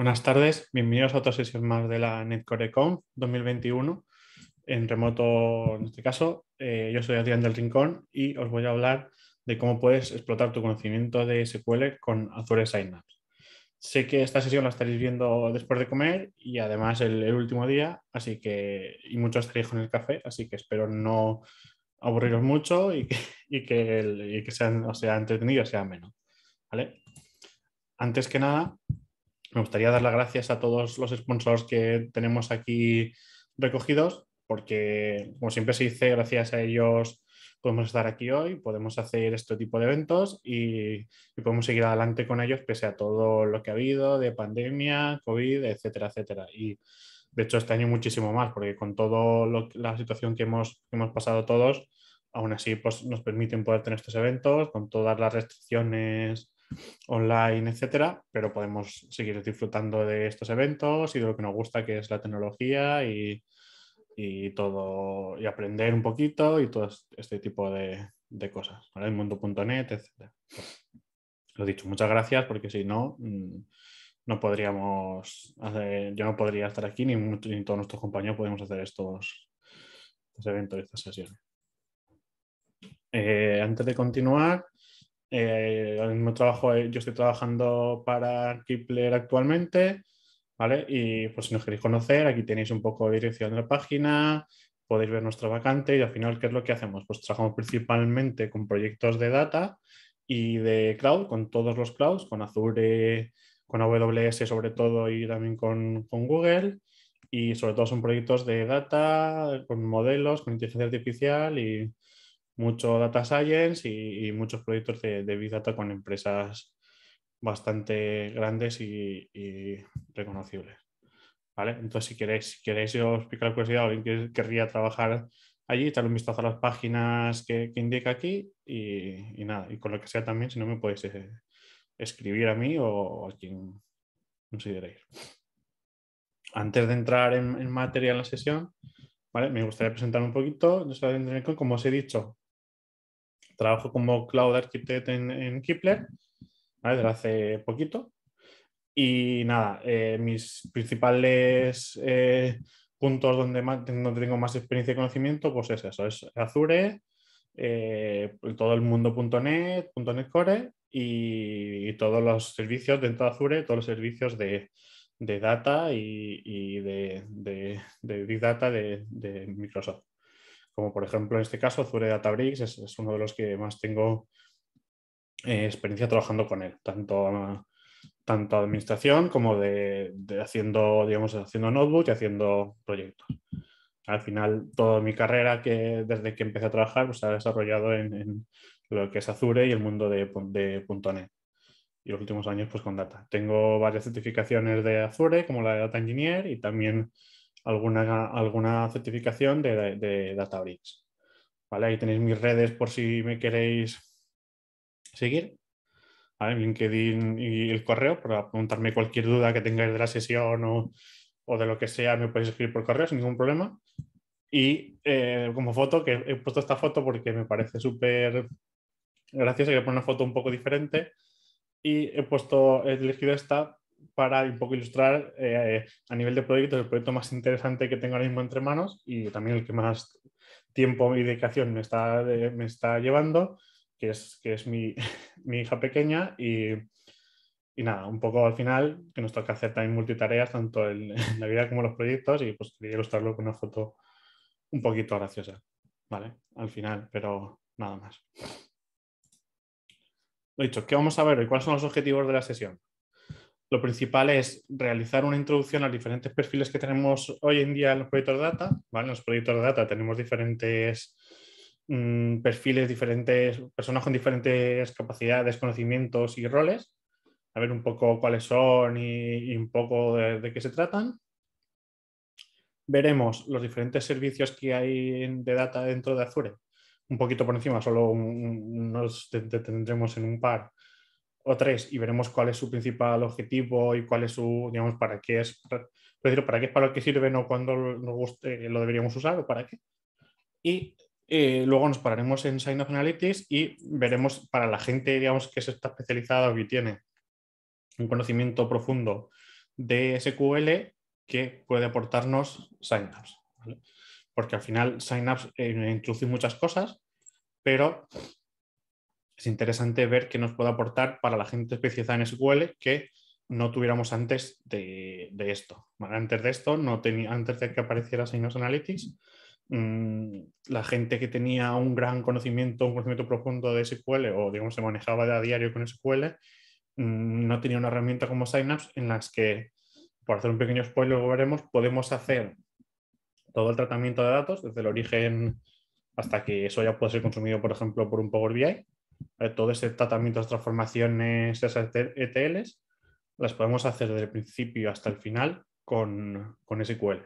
Buenas tardes, bienvenidos a otra sesión más de la NetcoreConf 2021, en remoto en este caso. Eh, yo soy Adrián del Rincón y os voy a hablar de cómo puedes explotar tu conocimiento de SQL con Azure Synapse. Sé que esta sesión la estaréis viendo después de comer y además el, último día, así que, y muchos estaréis con el café, así que espero no aburriros mucho y que, y que, y sean, o sea entretenido, sea menos. ¿vale? Antes que nada, me gustaría dar las gracias a todos los sponsors que tenemos aquí recogidos, porque como siempre se dice, gracias a ellos podemos estar aquí hoy, podemos hacer este tipo de eventos y, podemos seguir adelante con ellos pese a todo lo que ha habido de pandemia, COVID, etcétera, etcétera. Y de hecho este año muchísimo más, porque con toda la situación que hemos, pasado todos, aún así pues, nos permiten poder tener estos eventos con todas las restricciones online, etcétera, pero podemos seguir disfrutando de estos eventos y de lo que nos gusta, que es la tecnología y, todo, y aprender un poquito y todo este tipo de, cosas, El mundo.net, etcétera. Lo dicho, muchas gracias, porque si no, mm, no podríamos yo no podría estar aquí, ni, todos nuestros compañeros podemos hacer estos, estos eventos, estas sesiones. Eh, antes de continuar, eh, trabajo, eh, yo estoy trabajando para Kipler actualmente, ¿vale? Y pues si nos queréis conocer, aquí tenéis un poco de dirección de la página, podéis ver nuestra vacante y al final, ¿qué es lo que hacemos? Pues trabajamos principalmente con proyectos de data y de cloud, con todos los clouds, con Azure, con AWS sobre todo y también con, con Google. Y sobre todo son proyectos de data, con modelos, con inteligencia artificial y, mucho data science y, muchos proyectos de, Big Data con empresas bastante grandes y, reconocibles. ¿Vale? Entonces, si queréis, si queréis yo explicar la curiosidad o alguien querría trabajar allí, echar un vistazo a las páginas que, indica aquí y, nada, y con lo que sea también, si no me podéis eh, escribir a mí o, a quien consideréis. Antes de entrar en, materia en la sesión, ¿vale? me gustaría presentar un poquito. como os he dicho, trabajo como Cloud Architect en, en Kipler, desde hace poquito. Y nada, eh, mis principales eh, puntos donde, tengo más experiencia y conocimiento, pues es eso, es Azure, eh, todo el mundo.net, .net Core y, todos los servicios dentro de Azure, todos los servicios de, de data y, y de, de, de, Big Data de, Microsoft como por ejemplo en este caso Azure Databricks es, uno de los que más tengo eh, experiencia trabajando con él, tanto, tanto administración como de, haciendo, digamos, haciendo notebook y haciendo proyectos. Al final, toda mi carrera que desde que empecé a trabajar pues, se ha desarrollado en, lo que es Azure y el mundo de, de .NET. Y los últimos años, pues con data. Tengo varias certificaciones de Azure, como la de Data Engineer, y también alguna, alguna certificación de, de Databricks. ¿Vale? Ahí tenéis mis redes por si me queréis seguir. LinkedIn y el correo para preguntarme cualquier duda que tengáis de la sesión o, o de lo que sea, me podéis escribir por correo sin ningún problema. Y eh, como foto, que he puesto esta foto porque me parece súper graciosa, que poner una foto un poco diferente. Y he puesto, he elegido esta para un poco ilustrar eh, a nivel de proyectos el proyecto más interesante que tengo ahora mismo entre manos y también el que más tiempo y dedicación me está, me está llevando, que es, que es mi, hija pequeña y, nada, un poco al final que nos toca hacer también multitareas, tanto en, la vida como en los proyectos y pues quería ilustrarlo con una foto un poquito graciosa, ¿vale? Al final, pero nada más. Lo dicho, ¿qué vamos a ver hoy? ¿Cuáles son los objetivos de la sesión? Lo principal es realizar una introducción a los diferentes perfiles que tenemos hoy en día en los proyectos de data. En los proyectos de data tenemos diferentes mm, perfiles, diferentes personas con diferentes capacidades, conocimientos y roles. A ver un poco cuáles son y, un poco de, qué se tratan veremos los diferentes servicios que hay de data dentro de Azure. Un poquito por encima, solo nos detendremos en un par o tres y veremos cuál es su principal objetivo y cuál es su, digamos, para qué es, decir, para qué es para lo que sirve, o cuándo nos guste, eh, lo deberíamos usar o para qué. Y eh, luego nos pararemos en Sign Analytics y veremos para la gente, digamos, que se está especializada o que tiene un conocimiento profundo de SQL que puede aportarnos signups ¿vale? Porque al final signups eh, introduce muchas cosas, pero es interesante ver qué nos puede aportar para la gente especializada en SQL que no tuviéramos antes de, esto. Antes de esto, antes de que apareciera Signals Analytics, mm, la gente que tenía un gran conocimiento, un conocimiento profundo de SQL o digamos se manejaba a diario con SQL, mm, no tenía una herramienta como Synapse en las que, por hacer un pequeño spoiler, veremos, podemos hacer todo el tratamiento de datos desde el origen hasta que eso ya puede ser consumido, por ejemplo, por un Power BI todo ese tratamiento, transformaciones, esas ETLs, e las podemos hacer desde el principio hasta el final con, SQL,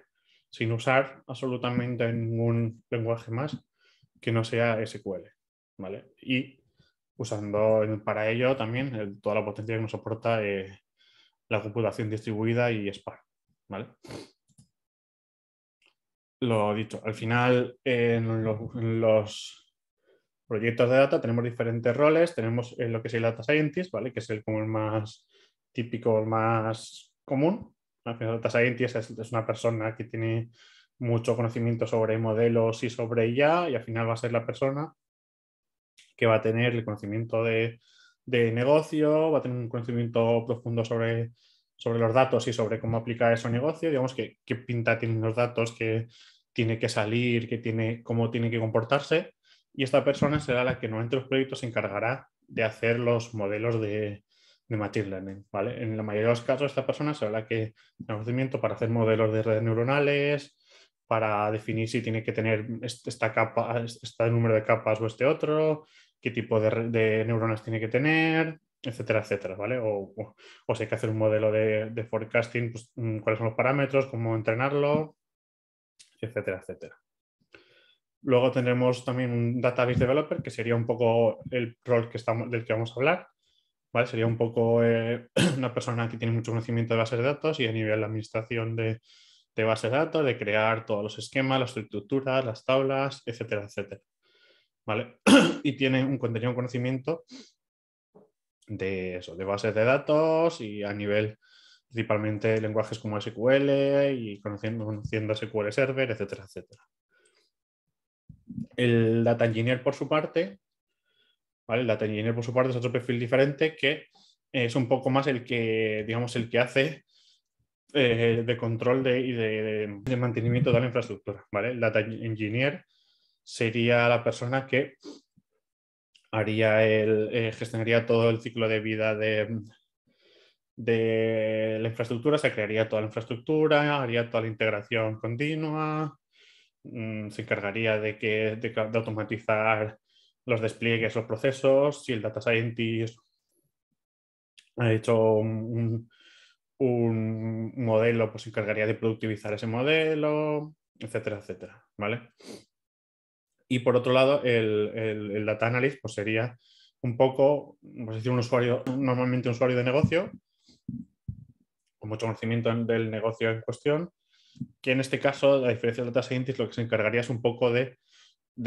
sin usar absolutamente ningún lenguaje más que no sea SQL. Y usando para ello también toda la potencia que nos soporta eh, la computación distribuida y Spark. ¿vale? Lo dicho, al final eh, en los proyectos de data tenemos diferentes roles, tenemos eh, lo que es el data scientist, ¿vale? que es el, como el más típico, el más común. Al final, data scientist es, una persona que tiene mucho conocimiento sobre modelos y sobre ya y al final va a ser la persona que va a tener el conocimiento de, de negocio, va a tener un conocimiento profundo sobre, sobre los datos y sobre cómo aplicar eso a negocio, digamos que qué pinta tienen los datos, qué tiene que salir, qué tiene, cómo tiene que comportarse y esta persona será la que entre los proyectos se encargará de hacer los modelos de, de Machine Learning. ¿vale? En la mayoría de los casos, esta persona será la que conocimiento para hacer modelos de redes neuronales, para definir si tiene que tener esta capa, este número de capas o este otro, qué tipo de, neuronas tiene que tener, etcétera, etcétera, ¿vale? O, si hay que hacer un modelo de, de forecasting, pues, mm, cuáles son los parámetros, cómo entrenarlo, etcétera, etcétera. Luego tendremos también un database developer, que sería un poco el rol que estamos, del que vamos a hablar. Sería un poco eh, una persona que tiene mucho conocimiento de bases de datos y a nivel de administración de, de bases de datos, de crear todos los esquemas, las estructuras, las tablas, etcétera, etcétera. ¿Vale? y tiene un contenido, conocimiento de eso, de bases de datos y a nivel principalmente lenguajes como SQL y conociendo, conociendo SQL Server, etcétera, etcétera. El data engineer por su parte, ¿vale? data engineer por su parte es otro perfil diferente que es un poco más el que, digamos, el que hace eh, de control de, y de, mantenimiento de la infraestructura, ¿vale? El data engineer sería la persona que haría el, eh, gestionaría todo el ciclo de vida de, la infraestructura, se crearía toda la infraestructura, haría toda la integración continua, Mm, se encargaría de, que, de, automatizar los despliegues, los procesos. Si el data scientist ha hecho un, modelo, pues se encargaría de productivizar ese modelo, etcétera, etcétera. ¿Vale? Y por otro lado, el, data analyst pues sería un poco, decir, un usuario, normalmente un usuario de negocio, con mucho conocimiento del negocio en cuestión, que en este caso, a diferencia de Data Scientist, lo que se encargaría es un poco de,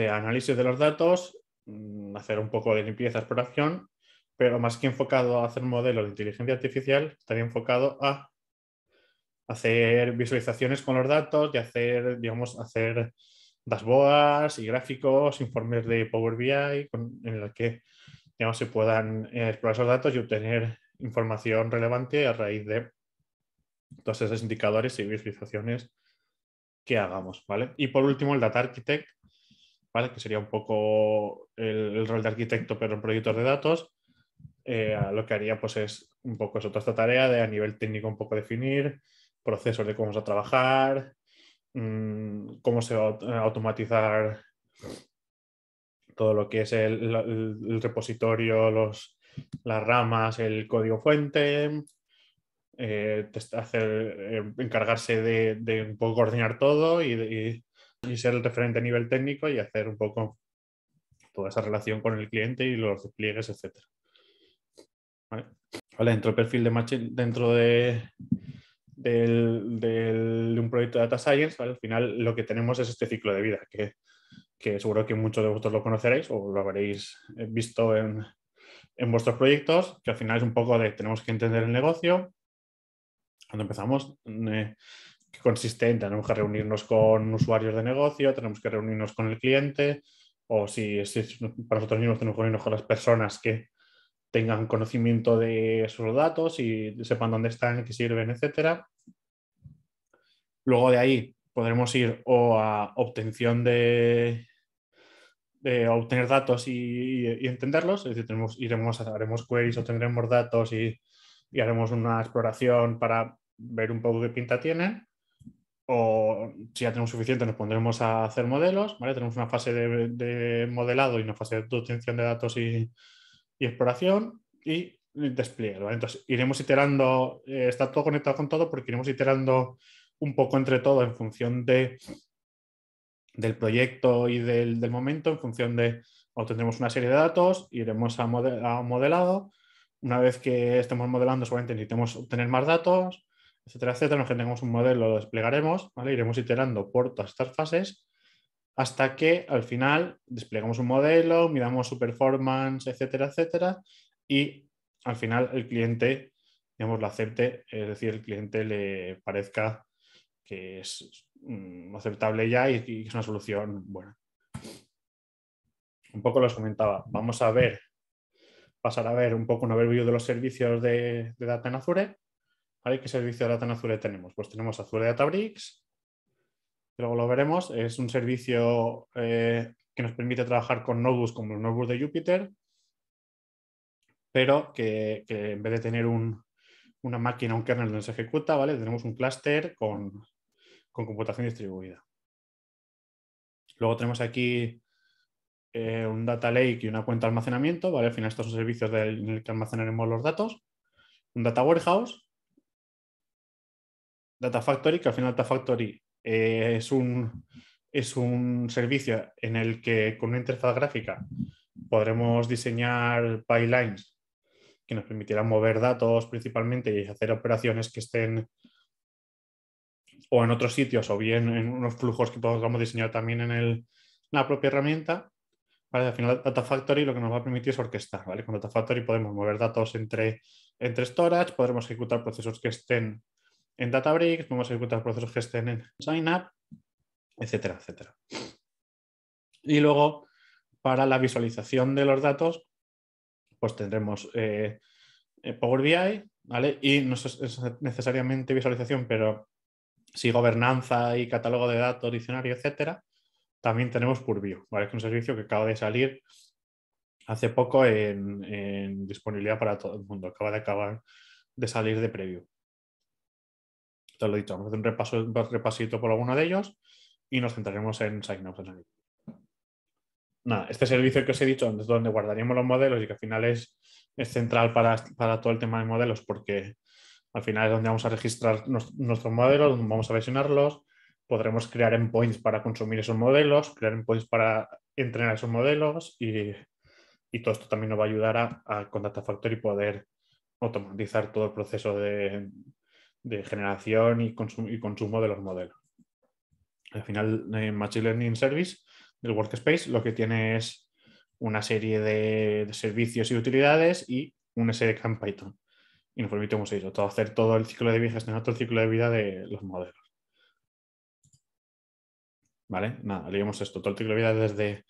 análisis de los datos, mm, hacer un poco de limpieza, exploración, pero más que enfocado a hacer modelos de inteligencia artificial, estaría enfocado a hacer visualizaciones con los datos y hacer, digamos, hacer dashboards y gráficos, informes de Power BI en el que se puedan eh, explorar esos datos y obtener información relevante a raíz de todos esos indicadores y visualizaciones que hagamos, ¿vale? Y por último, el Data Architect, ¿vale? Que sería un poco el, rol de arquitecto, pero en proyectos de datos. Eh, lo que haría, pues, es un poco eso, toda esta tarea de a nivel técnico un poco definir procesos de cómo vamos a trabajar, mm, cómo se va a automatizar todo lo que es el, repositorio, las ramas, el código fuente, eh, hacer, eh, encargarse de, un poco coordinar todo y, ser el referente a nivel técnico y hacer un poco toda esa relación con el cliente y los despliegues, etc. Vale. dentro del perfil de Machine, dentro de, del, de un proyecto de Data Science, al final lo que tenemos es este ciclo de vida, que, seguro que muchos de vosotros lo conoceréis o lo habréis eh, visto en, en vuestros proyectos, que al final es un poco de tenemos que entender el negocio, cuando empezamos, mm, eh, qué consistente, tenemos que reunirnos con usuarios de negocio, tenemos que reunirnos con el cliente, o si, es para nosotros mismos tenemos que reunirnos con las personas que tengan conocimiento de esos datos y sepan dónde están, qué sirven, etc. Luego de ahí podremos ir o a obtención de, obtener datos y, entenderlos, es decir, tenemos, iremos, haremos queries, obtendremos datos y y haremos una exploración para ver un poco qué pinta tienen. O si ya tenemos suficiente, nos pondremos a hacer modelos. Tenemos una fase de, modelado y una fase de obtención de datos y, exploración y despliegue. Entonces, iremos iterando, eh, está todo conectado con todo porque iremos iterando un poco entre todo en función de, del proyecto y del, momento, en función de obtendremos una serie de datos, iremos a modelado una vez que estemos modelando, solamente necesitemos obtener más datos, etcétera, etcétera. Nos tengamos un modelo, lo desplegaremos, iremos iterando por todas estas fases hasta que al final desplegamos un modelo, miramos su performance, etcétera, etcétera, y al final el cliente, digamos, lo acepte, es decir, el cliente le parezca que es mm, aceptable ya y, que es una solución buena. Un poco los comentaba, vamos a ver pasar a ver un poco un overview de los servicios de, de Data en Azure. ¿Qué servicio de Data en Azure tenemos? Pues tenemos Azure Databricks, luego lo veremos. Es un servicio eh, que nos permite trabajar con notebooks como el notebook de Jupyter, pero que, en vez de tener una máquina, un kernel donde se ejecuta, ¿vale? tenemos un clúster con, con computación distribuida. Luego tenemos aquí eh, un data lake y una cuenta de almacenamiento, ¿vale? Al final estos son servicios en el que almacenaremos los datos, un data warehouse, data factory, que al final data factory eh, es, un, es un servicio en el que con una interfaz gráfica podremos diseñar pipelines que nos permitirán mover datos principalmente y hacer operaciones que estén o en otros sitios o bien en unos flujos que podamos diseñar también en, el, en la propia herramienta. Al final, Data Factory lo que nos va a permitir es orquestar, ¿vale? Con Data Factory podemos mover datos entre, storage, podremos ejecutar procesos que estén en Databricks, podemos ejecutar procesos que estén en SignUp, etcétera, etcétera. Y luego, para la visualización de los datos, pues tendremos eh, eh, Power BI, ¿vale? Y no es necesariamente visualización, pero sí gobernanza y catálogo de datos, diccionario, etcétera también tenemos Purview, ¿vale? que es un servicio que acaba de salir hace poco en, disponibilidad para todo el mundo, acaba de acabar de salir de preview. Te lo dicho, vamos a hacer un, repaso, repasito por alguno de ellos y nos centraremos en Sign este servicio que os he dicho es donde guardaríamos los modelos y que al final es, central para, todo el tema de modelos porque al final es donde vamos a registrar nuestros modelos, vamos a versionarlos, podremos crear endpoints para consumir esos modelos, crear endpoints para entrenar esos modelos y, todo esto también nos va a ayudar a, a, con Data Factory poder automatizar todo el proceso de, generación y, consumo de los modelos. Al final, eh, Machine Learning Service del Workspace lo que tiene es una serie de, servicios y utilidades y un SDK en Python. Y nos permite, como se todo, hacer todo el ciclo de vida, gestionar todo el ciclo de vida de los modelos. ¿Vale? Nada, leímos esto, todo el ciclo de vida desde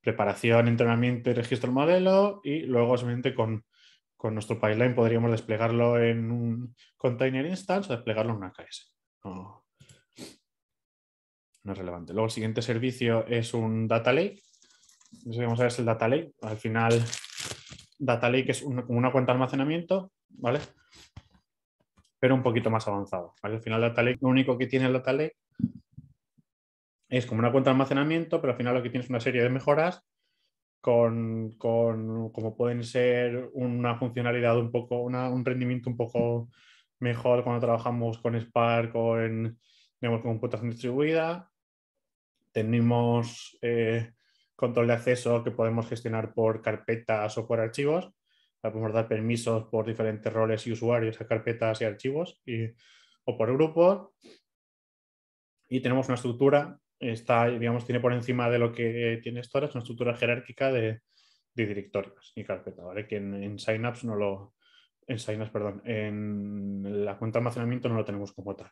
preparación, entrenamiento y registro del modelo y luego obviamente con, nuestro pipeline podríamos desplegarlo en un container instance o desplegarlo en una KS. No, es relevante. Luego el siguiente servicio es un data lake. vamos a ver el data lake. Al final, data lake es una cuenta de almacenamiento, ¿vale? Pero un poquito más avanzado. Al final, data lake, lo único que tiene el data lake es como una cuenta de almacenamiento, pero al final lo que tienes es una serie de mejoras con, como pueden ser una funcionalidad un poco, un rendimiento un poco mejor cuando trabajamos con Spark o en computación distribuida. Tenemos eh, control de acceso que podemos gestionar por carpetas o por archivos. podemos dar permisos por diferentes roles y usuarios a carpetas y archivos y, o por grupos. Y tenemos una estructura está, digamos, tiene por encima de lo que tiene esto es una estructura jerárquica de, directorios y carpetas, ¿vale? Que en, signups no lo. En signups, perdón, en la cuenta de almacenamiento no lo tenemos como tal.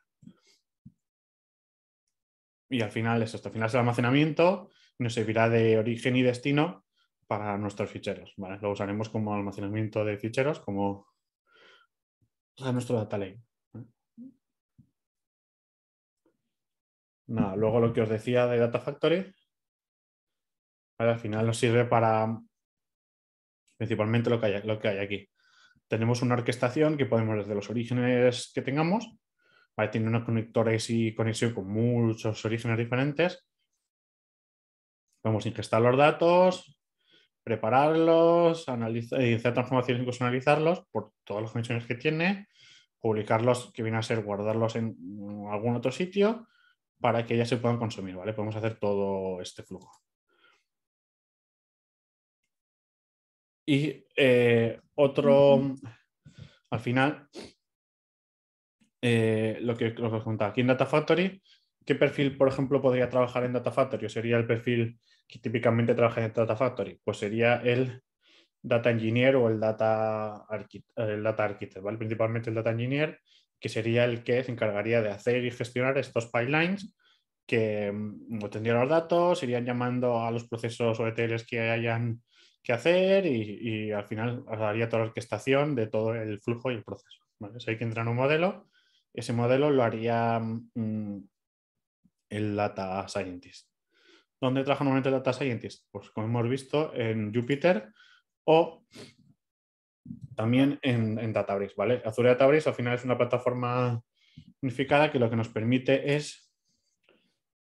Y al final es esto. Al final es el almacenamiento, nos servirá de origen y destino para nuestros ficheros, ¿vale? Lo usaremos como almacenamiento de ficheros, como a nuestro data lake. luego lo que os decía de Data Factory, al final nos sirve para principalmente lo que, hay, lo que hay aquí. Tenemos una orquestación que podemos desde los orígenes que tengamos, tiene unos conectores y conexión con muchos orígenes diferentes. Podemos ingestar los datos, prepararlos, analizar, transformaciones y personalizarlos por todas las conexiones que tiene, publicarlos, que viene a ser guardarlos en algún otro sitio para que ya se puedan consumir, ¿vale? Podemos hacer todo este flujo. Y eh, otro, al final, eh, lo que os pregunta aquí en Data Factory, ¿qué perfil, por ejemplo, podría trabajar en Data Factory? ¿O sería el perfil que típicamente trabaja en Data Factory? Pues sería el Data Engineer o el Data, el data Architect, ¿vale? Principalmente el Data Engineer que sería el que se encargaría de hacer y gestionar estos pipelines que mm, tendrían los datos, irían llamando a los procesos o e que hayan que hacer y, al final haría toda la orquestación de todo el flujo y el proceso. ¿vale? hay que entrar en un modelo, ese modelo lo haría mm, el Data Scientist. ¿Dónde trabajan normalmente el Data Scientist? Pues como hemos visto en Jupyter o también en, Databricks, ¿vale? Azure Databricks al final es una plataforma unificada que lo que nos permite es,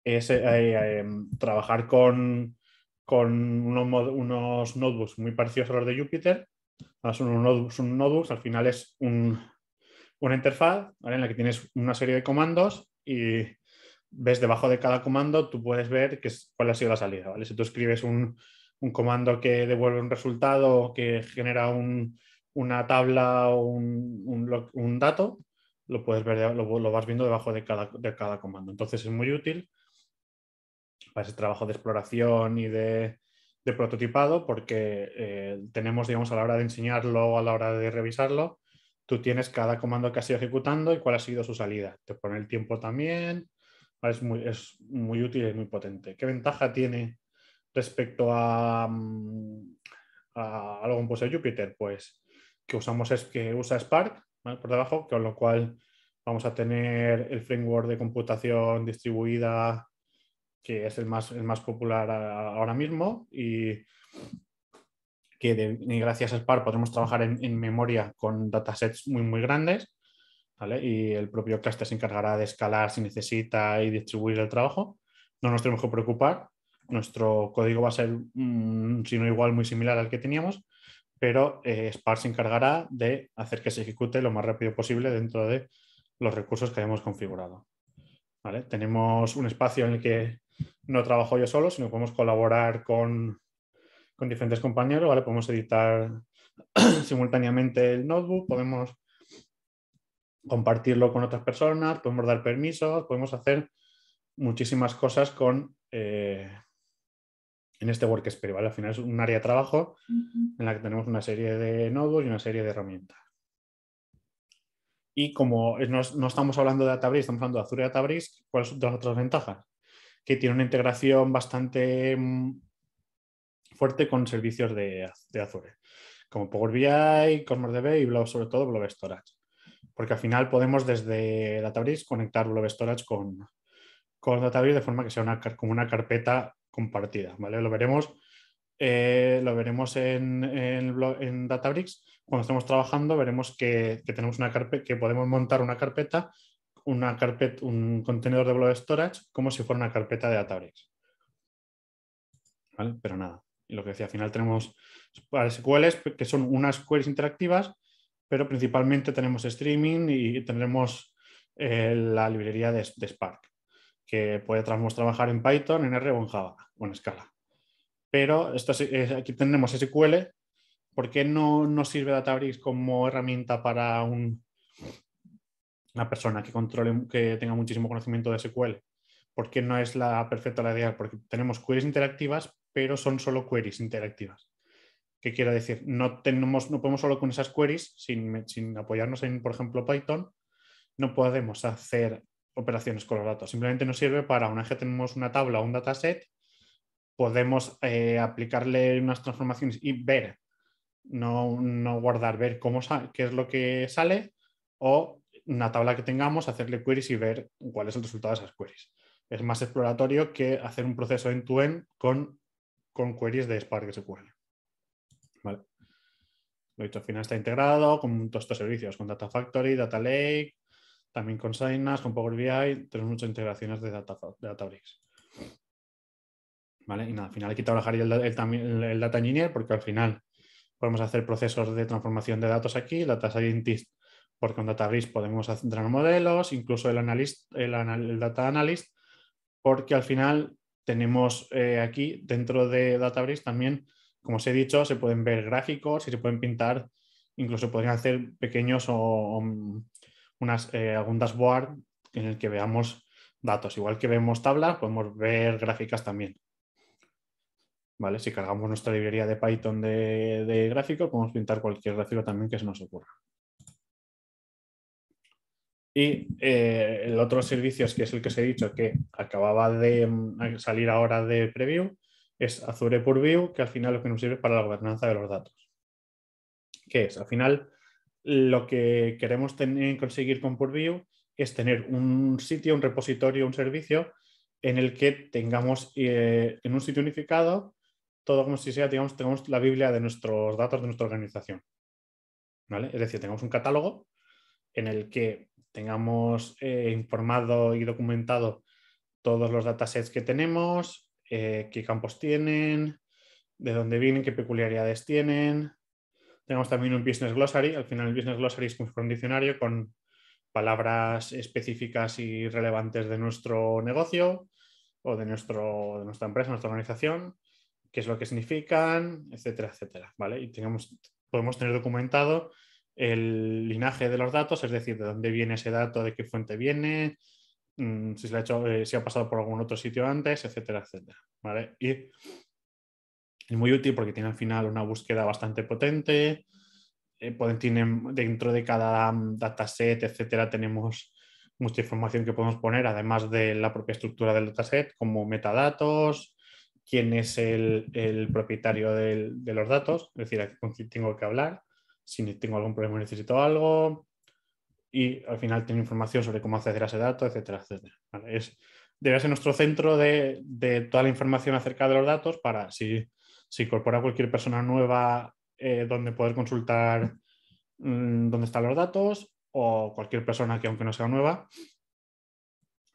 eh, eh, em, trabajar con, con unos, unos, notebooks muy parecidos a los de Jupyter. Son unos notebooks, al final es un, una interfaz en la que tienes una serie de comandos y ves debajo de cada comando, tú puedes ver que es, cuál ha sido la salida. ¿vale? Si tú escribes un, un comando que devuelve un resultado, que genera un, una tabla o un, dato, lo puedes ver, lo, vas viendo debajo de cada, comando. Entonces es muy útil para ese trabajo de exploración y de, prototipado, porque eh, tenemos, digamos, a la hora de enseñarlo o a la hora de revisarlo, tú tienes cada comando que has ido ejecutando y cuál ha sido su salida. Te pone el tiempo también. Es muy, útil y muy potente. ¿Qué ventaja tiene respecto a, mm, a algo compuesto de Jupyter? Pues que, usamos es, que usa Spark por debajo, con lo cual vamos a tener el framework de computación distribuida, que es el más, el más popular ahora mismo, y que gracias a Spark podremos trabajar en, memoria con datasets muy, muy grandes. Y el propio cluster se encargará de escalar si necesita y distribuir el trabajo. No nos tenemos que preocupar. Nuestro código va a ser, mm, si no igual, muy similar al que teníamos, pero eh, Spark se encargará de hacer que se ejecute lo más rápido posible dentro de los recursos que hemos configurado. Tenemos un espacio en el que no trabajo yo solo, sino podemos colaborar con, diferentes compañeros, podemos editar simultáneamente el notebook, podemos compartirlo con otras personas, podemos dar permisos, podemos hacer muchísimas cosas con, eh, en este workspace, ¿vale? Al final es un área de trabajo en la que tenemos una serie de nodos y una serie de herramientas. Y como no, no estamos hablando de Databricks, estamos hablando de Azure Databricks, ¿cuáles son las otras ventajas? Que tiene una integración bastante mm, fuerte con servicios de, Azure, como Power BI, DB y sobre todo Blob Storage. Porque al final podemos desde Databricks conectar Blob Storage con, con Databricks de forma que sea como una carpeta compartida, ¿vale? Lo veremos, eh, lo veremos en, en, Databricks. Cuando estemos trabajando, veremos que, tenemos una carpeta, que podemos montar una carpeta, una un contenedor de blob storage como si fuera una carpeta de Databricks. Pero nada. Y lo que decía, al final tenemos SQLs, que son unas queries interactivas, pero principalmente tenemos streaming y tendremos eh, la librería de Spark que podemos trabajar en Python, en R o en Java o en Scala. Pero esto, eh, aquí tenemos SQL. ¿Por qué no nos sirve Databricks como herramienta para una persona que controle, que tenga muchísimo conocimiento de SQL? ¿Por qué no es la perfecta la idea, porque tenemos queries interactivas, pero son solo queries interactivas. ¿Qué quiero decir? No, tenemos, no podemos solo con esas queries, sin apoyarnos en, por ejemplo, Python, no podemos hacer operaciones con los datos. Simplemente nos sirve para, una vez que tenemos una tabla o un dataset, podemos eh, aplicarle unas transformaciones y ver, no, guardar, ver cómo qué es lo que sale o una tabla que tengamos, hacerle queries y ver cuál es el resultado de esas queries. Es más exploratorio que hacer un proceso en to end con, con queries de Spark SQL. Vale. Lo dicho, al final está integrado con todos estos servicios, con Data Factory, Data Lake, también con Synapse, con Power BI, tenemos muchas integraciones de, data, de Databricks. Y nada, al final he quitado el, Data Engineer porque al final podemos hacer procesos de transformación de datos aquí, Data Scientist, porque con Databricks podemos hacer modelos, incluso el, el, Data Analyst, porque al final tenemos eh, aquí dentro de Databricks también, como os he dicho, se pueden ver gráficos y se pueden pintar, incluso podrían hacer pequeños o unas, eh, algún dashboard en el que veamos datos. Igual que vemos tablas, podemos ver gráficas también. ¿Vale? Si cargamos nuestra librería de Python de, gráfico, podemos pintar cualquier gráfico también que se nos ocurra. Y eh, el otro servicio, que es el que os he dicho que acababa de mm, salir ahora de preview, es Azure Purview, que al final lo que nos sirve para la gobernanza de los datos. ¿Qué es? Al final, lo que queremos conseguir con Purview es tener un sitio, un repositorio, un servicio en el que tengamos eh, en un sitio unificado todo como si sea, digamos, tengamos la Biblia de nuestros datos de nuestra organización. Es decir, tengamos un catálogo en el que tengamos eh, informado y documentado todos los datasets que tenemos, eh, qué campos tienen, de dónde vienen, qué peculiaridades tienen, tenemos también un business glossary. Al final el business glossary es un diccionario con palabras específicas y relevantes de nuestro negocio o de, nuestro, nuestra empresa, nuestra organización, qué es lo que significan, etcétera, etcétera. ¿vale? Y tenemos, podemos tener documentado el linaje de los datos, es decir, de dónde viene ese dato, de qué fuente viene, mm, si, se ha, eh, si ha pasado por algún otro sitio antes, etcétera, etcétera. ¿vale? Y es muy útil porque tiene al final una búsqueda bastante potente. Eh, tienen, dentro de cada mm, dataset, etcétera, tenemos mucha información que podemos poner, además de la propia estructura del dataset, como metadatos, quién es el, propietario de los datos, es decir, con quién tengo que hablar, si tengo algún problema necesito algo, y al final tiene información sobre cómo acceder a ese dato, etcétera, etcétera. es, debe ser nuestro centro de, de, toda la información acerca de los datos para si se incorpora cualquier persona nueva eh, donde poder consultar mm, dónde están los datos o cualquier persona que aunque no sea nueva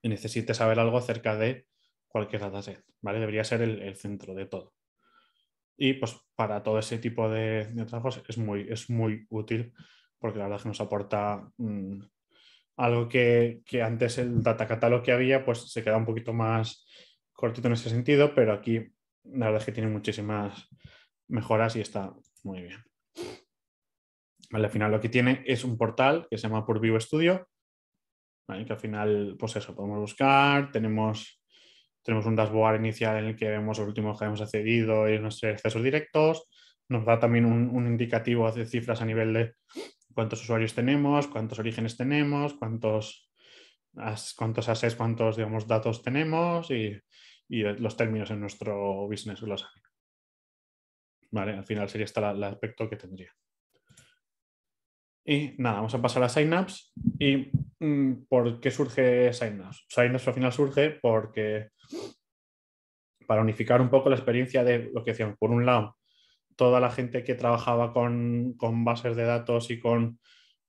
necesite saber algo acerca de cualquier dataset, ¿vale? Debería ser el, centro de todo. Y pues para todo ese tipo de, trabajos es muy, es muy útil porque la verdad que nos aporta mm, algo que, antes el data catalog que había pues se queda un poquito más cortito en ese sentido, pero aquí la verdad es que tiene muchísimas mejoras y está muy bien. al final lo que tiene es un portal que se llama Purview Studio, que al final, pues eso, podemos buscar, tenemos, tenemos un dashboard inicial en el que vemos los últimos que hemos accedido y nuestros accesos directos, nos da también un, un indicativo de cifras a nivel de cuántos usuarios tenemos, cuántos orígenes tenemos, cuántos, cuántos assets, cuántos digamos, datos tenemos y y eh, los términos en nuestro business glossary. Vale, al final sería este el aspecto que tendría. Y nada, vamos a pasar a Synapse. ¿Y mm, por qué surge Synapse? Synapse al final surge porque para unificar un poco la experiencia de lo que decíamos, por un lado, toda la gente que trabajaba con bases de datos y con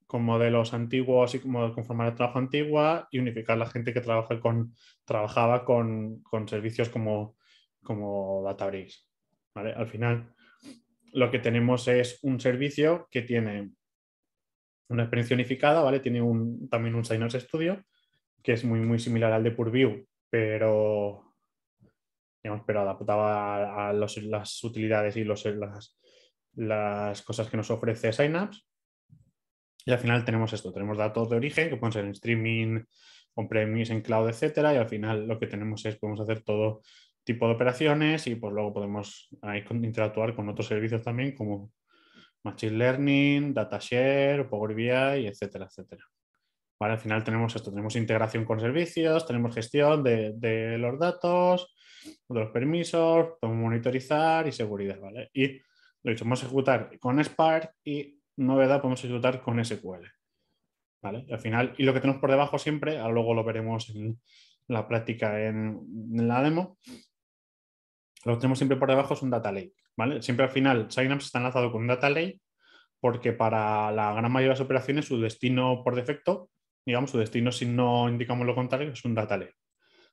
con modelos antiguos y como conformar el trabajo antigua y unificar la gente que trabaja con, trabajaba con, servicios como, como Databricks. ¿vale? Al final, lo que tenemos es un servicio que tiene una experiencia unificada, ¿vale? Tiene un, también un Synapse Studio, que es muy, muy similar al de Purview, pero, digamos, pero adaptaba a, las utilidades y los, las, las cosas que nos ofrece Synapse y al final tenemos esto, tenemos datos de origen que pueden ser en streaming, on premise, en cloud, etcétera, y al final lo que tenemos es, podemos hacer todo tipo de operaciones y pues luego podemos interactuar con otros servicios también como Machine Learning, data share Power BI, etcétera, etcétera. al final tenemos esto, tenemos integración con servicios, tenemos gestión de, los datos, de los permisos, podemos monitorizar y seguridad, ¿vale? Y lo dicho, vamos a ejecutar con Spark y novedad podemos ayudar con SQL. ¿vale? Al final, y lo que tenemos por debajo siempre, luego lo veremos en la práctica en, la demo, lo que tenemos siempre por debajo es un data lake. ¿vale? Siempre al final, Synapse está enlazado con un data lake porque para la gran mayoría de las operaciones su destino por defecto, digamos, su destino si no indicamos lo contrario, es un data lake.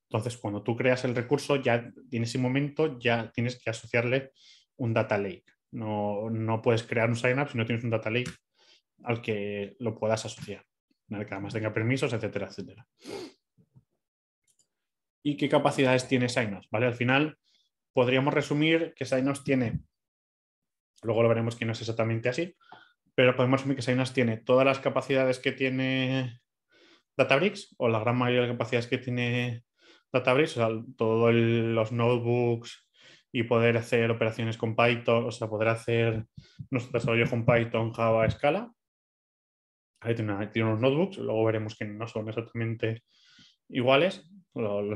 Entonces, cuando tú creas el recurso, ya en ese momento ya tienes que asociarle un data lake. No, puedes crear un sign-up si no tienes un data lake al que lo puedas asociar, que además tenga permisos, etcétera, etcétera. ¿Y qué capacidades tiene Signos? ¿Vale? Al final podríamos resumir que Signos tiene, luego lo veremos que no es exactamente así, pero podemos resumir que Signos tiene todas las capacidades que tiene Databricks o la gran mayoría de capacidades que tiene Databricks, o sea, todos los notebooks, y poder hacer operaciones con Python, o sea, poder hacer nuestro desarrollo con Python, Java, Scala. Ahí tiene, unos notebooks, luego veremos que no son exactamente iguales,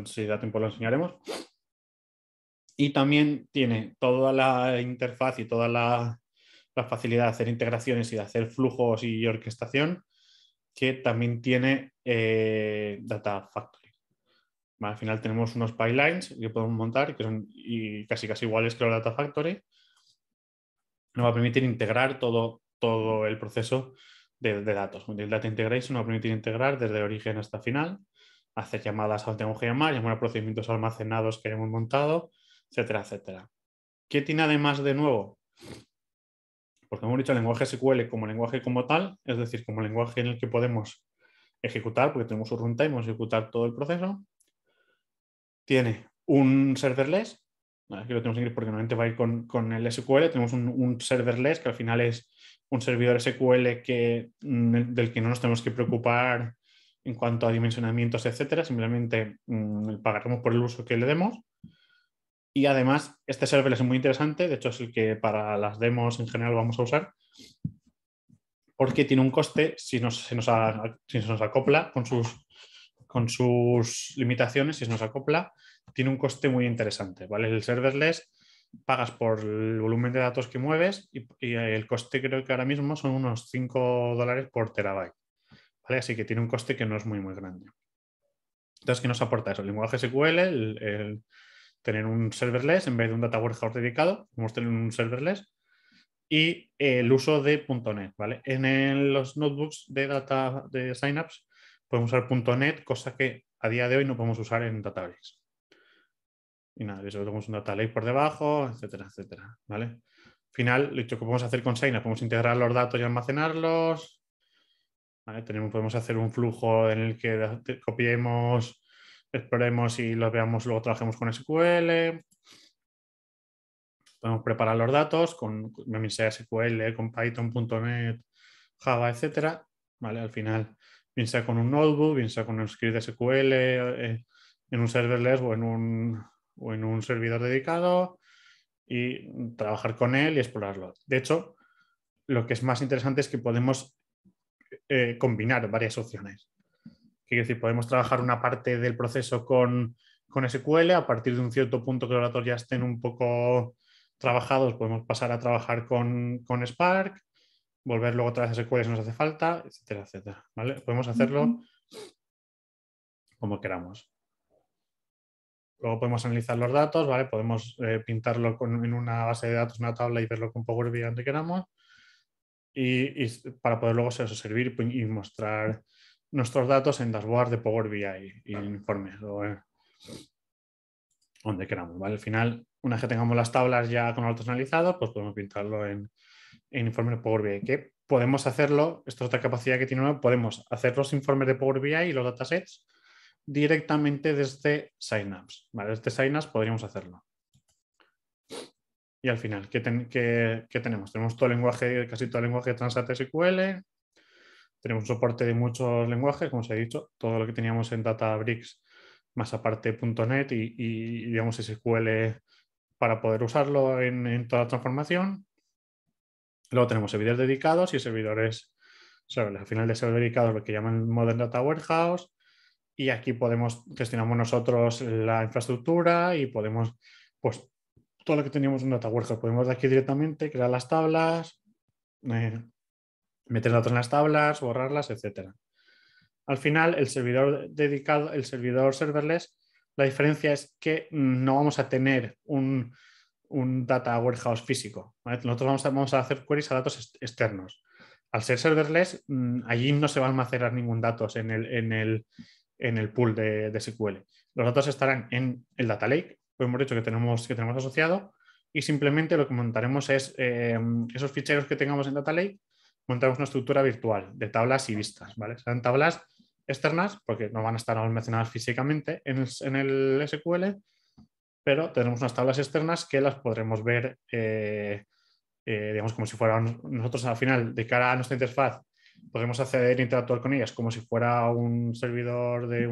si da tiempo lo enseñaremos. Y también tiene toda la interfaz y toda la, facilidad de hacer integraciones y de hacer flujos y orquestación, que también tiene eh, Data Factory. Al final tenemos unos pipelines que podemos montar que son y casi casi iguales que la Data Factory. Nos va a permitir integrar todo, el proceso de, datos. El Data Integration nos va a permitir integrar desde el origen hasta final, hacer llamadas a que tenemos que llamar, llamar a procedimientos almacenados que hemos montado, etcétera, etcétera. ¿Qué tiene además de nuevo? Porque hemos dicho el lenguaje SQL como lenguaje como tal, es decir, como lenguaje en el que podemos ejecutar, porque tenemos un runtime, vamos ejecutar todo el proceso tiene un serverless, aquí lo tenemos que ir porque normalmente va a ir con, el SQL, tenemos un, serverless que al final es un servidor SQL que, mm, del que no nos tenemos que preocupar en cuanto a dimensionamientos, etcétera, simplemente mm, pagaremos por el uso que le demos. Y además, este serverless es muy interesante, de hecho es el que para las demos en general vamos a usar, porque tiene un coste si nos, se nos acopla con sus con sus limitaciones, si se nos acopla, tiene un coste muy interesante. ¿vale? El serverless pagas por el volumen de datos que mueves y, el coste creo que ahora mismo son unos 5 dólares por terabyte. ¿vale? Así que tiene un coste que no es muy, muy grande. Entonces, ¿qué nos aporta eso? El lenguaje SQL, el, tener un serverless en vez de un data warehouse dedicado, podemos tener un serverless y el uso de .NET, ¿vale? En los notebooks de data de signups, podemos usar .NET, cosa que a día de hoy no podemos usar en Databricks. Y nada, eso tenemos un data lake por debajo, etcétera, etcétera, ¿vale? Al final, lo que podemos hacer con Signa, podemos integrar los datos y almacenarlos. Tenemos, podemos hacer un flujo en el que copiemos, exploremos y los veamos, luego trabajemos con SQL. Podemos preparar los datos con, con SQL, con Python.net, Java, etcétera. ¿Vale? Al final, bien con un notebook, bien con un script SQL, eh, en un serverless o en un, o en un servidor dedicado y trabajar con él y explorarlo. De hecho, lo que es más interesante es que podemos eh, combinar varias opciones. Quiero decir, podemos trabajar una parte del proceso con, con SQL, a partir de un cierto punto que los datos ya estén un poco trabajados, podemos pasar a trabajar con, con Spark, volver luego vez a SQL si nos hace falta, etcétera, etcétera. ¿Vale? Podemos hacerlo como queramos. Luego podemos analizar los datos, ¿vale? Podemos eh, pintarlo en una base de datos, una tabla y verlo con Power BI donde queramos. Y, para poder luego servir y mostrar nuestros datos en dashboard de Power BI y en informes o eh, donde queramos, ¿vale? Al final, una vez que tengamos las tablas ya con los datos analizados, pues podemos pintarlo en, en informes de Power BI, que podemos hacerlo, esta es otra capacidad que tiene podemos hacer los informes de Power BI y los datasets directamente desde Synapse. ¿vale? Desde Synapse podríamos hacerlo. Y al final, ¿qué, tenemos? Tenemos todo el lenguaje, casi todo el lenguaje de Transat SQL, tenemos soporte de muchos lenguajes, como os he dicho, todo lo que teníamos en Databricks, más aparte .NET y, digamos SQL para poder usarlo en, en toda la transformación. Luego tenemos servidores dedicados y servidores serverless. Al final de servidores dedicados lo que llaman Modern Data Warehouse y aquí podemos, gestionamos nosotros la infraestructura y podemos, pues todo lo que teníamos en Data Warehouse, podemos de aquí directamente crear las tablas, eh, meter datos en las tablas, borrarlas, etc. Al final, el servidor dedicado, el servidor serverless, la diferencia es que no vamos a tener un, un data warehouse físico. Nosotros vamos a, hacer queries a datos externos. Al ser serverless, mm, allí no se va a almacenar ningún dato en el, pool de, de, SQL. Los datos estarán en el data lake, que pues hemos dicho que tenemos, que tenemos asociado, y simplemente lo que montaremos es eh, esos ficheros que tengamos en data lake, montaremos una estructura virtual de tablas y vistas. ¿vale? Serán tablas externas, porque no van a estar almacenadas físicamente en el, en el SQL, pero tenemos unas tablas externas que las podremos ver, eh, eh, digamos, como si fueran nosotros al final, de cara a nuestra interfaz, podremos acceder e interactuar con ellas como si fuera un servidor de,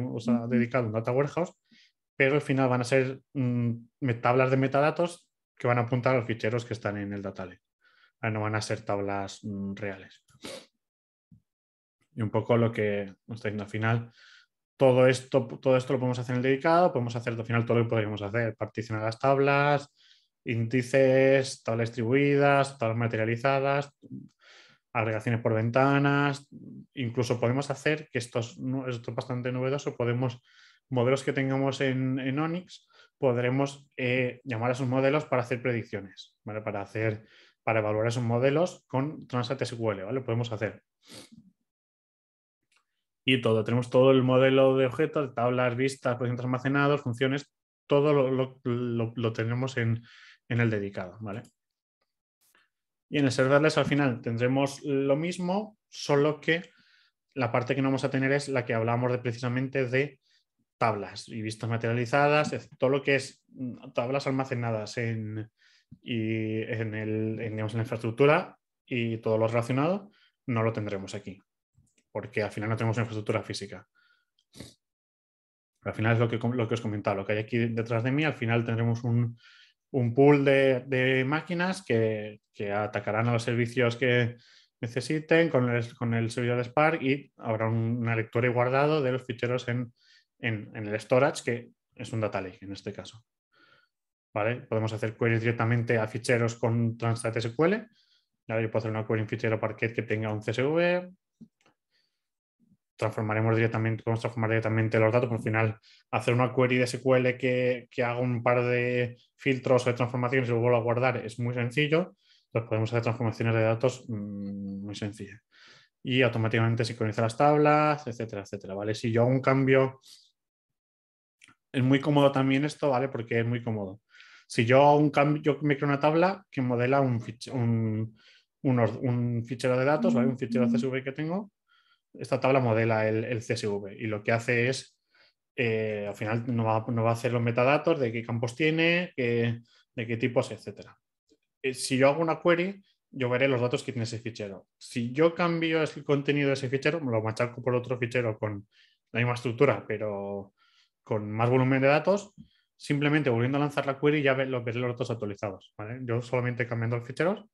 dedicado a un data warehouse, pero al final van a ser mm, tablas de metadatos que van a apuntar a los ficheros que están en el data lake. No van a ser tablas mm, reales. Y un poco lo que nos está diciendo al final, todo esto, todo esto lo podemos hacer en el dedicado, podemos hacer al final todo lo que podríamos hacer, particionar las tablas, índices, tablas distribuidas, tablas materializadas, agregaciones por ventanas, incluso podemos hacer, que esto es, esto bastante novedoso, podemos, modelos que tengamos en, en Onix, podremos eh, llamar a esos modelos para hacer predicciones, para, hacer, para evaluar esos modelos con Transat SQL, ¿vale? Podemos hacer y todo. Tenemos todo el modelo de objetos, tablas, vistas, proyectos almacenados, funciones, todo lo, tenemos en, el dedicado, ¿vale? Y en el serverless al final tendremos lo mismo, solo que la parte que no vamos a tener es la que hablábamos de, precisamente de tablas y vistas materializadas, todo lo que es mm, tablas almacenadas en, y en, el, en la infraestructura y todo lo relacionado, no lo tendremos aquí porque al final no tenemos infraestructura física. Al final es lo que, os comentaba, lo que hay aquí detrás de mí, al final tendremos un, pool de, máquinas que, atacarán a los servicios que necesiten con el, servidor de Spark y habrá un, una lectura y guardado de los ficheros en, el storage, que es un data lake en este caso. Podemos hacer queries directamente a ficheros con Transat SQL. yo puedo hacer una query en fichero Parquet que tenga un CSV, transformaremos directamente, podemos transformar directamente los datos, por pues, al final hacer una query de SQL que, haga un par de filtros o de transformaciones y lo a guardar es muy sencillo. Entonces pues, podemos hacer transformaciones de datos mm, muy sencillas. Y automáticamente sincroniza las tablas, etcétera, etcétera. ¿vale? Si yo hago un cambio, es muy cómodo también esto, ¿vale? Porque es muy cómodo. Si yo un cambio, yo me creo una tabla que modela un, un, fichero de datos, Un fichero CSV que tengo esta tabla modela el, CSV y lo que hace es, eh, al final, va, no va, a hacer los metadatos de qué campos tiene, de qué tipos, etc. Eh, si yo hago una query, yo veré los datos que tiene ese fichero. Si yo cambio el contenido de ese fichero, lo machaco por otro fichero con la misma estructura, pero con más volumen de datos, simplemente volviendo a lanzar la query ya veré los, datos actualizados. Yo solamente cambiando el fichero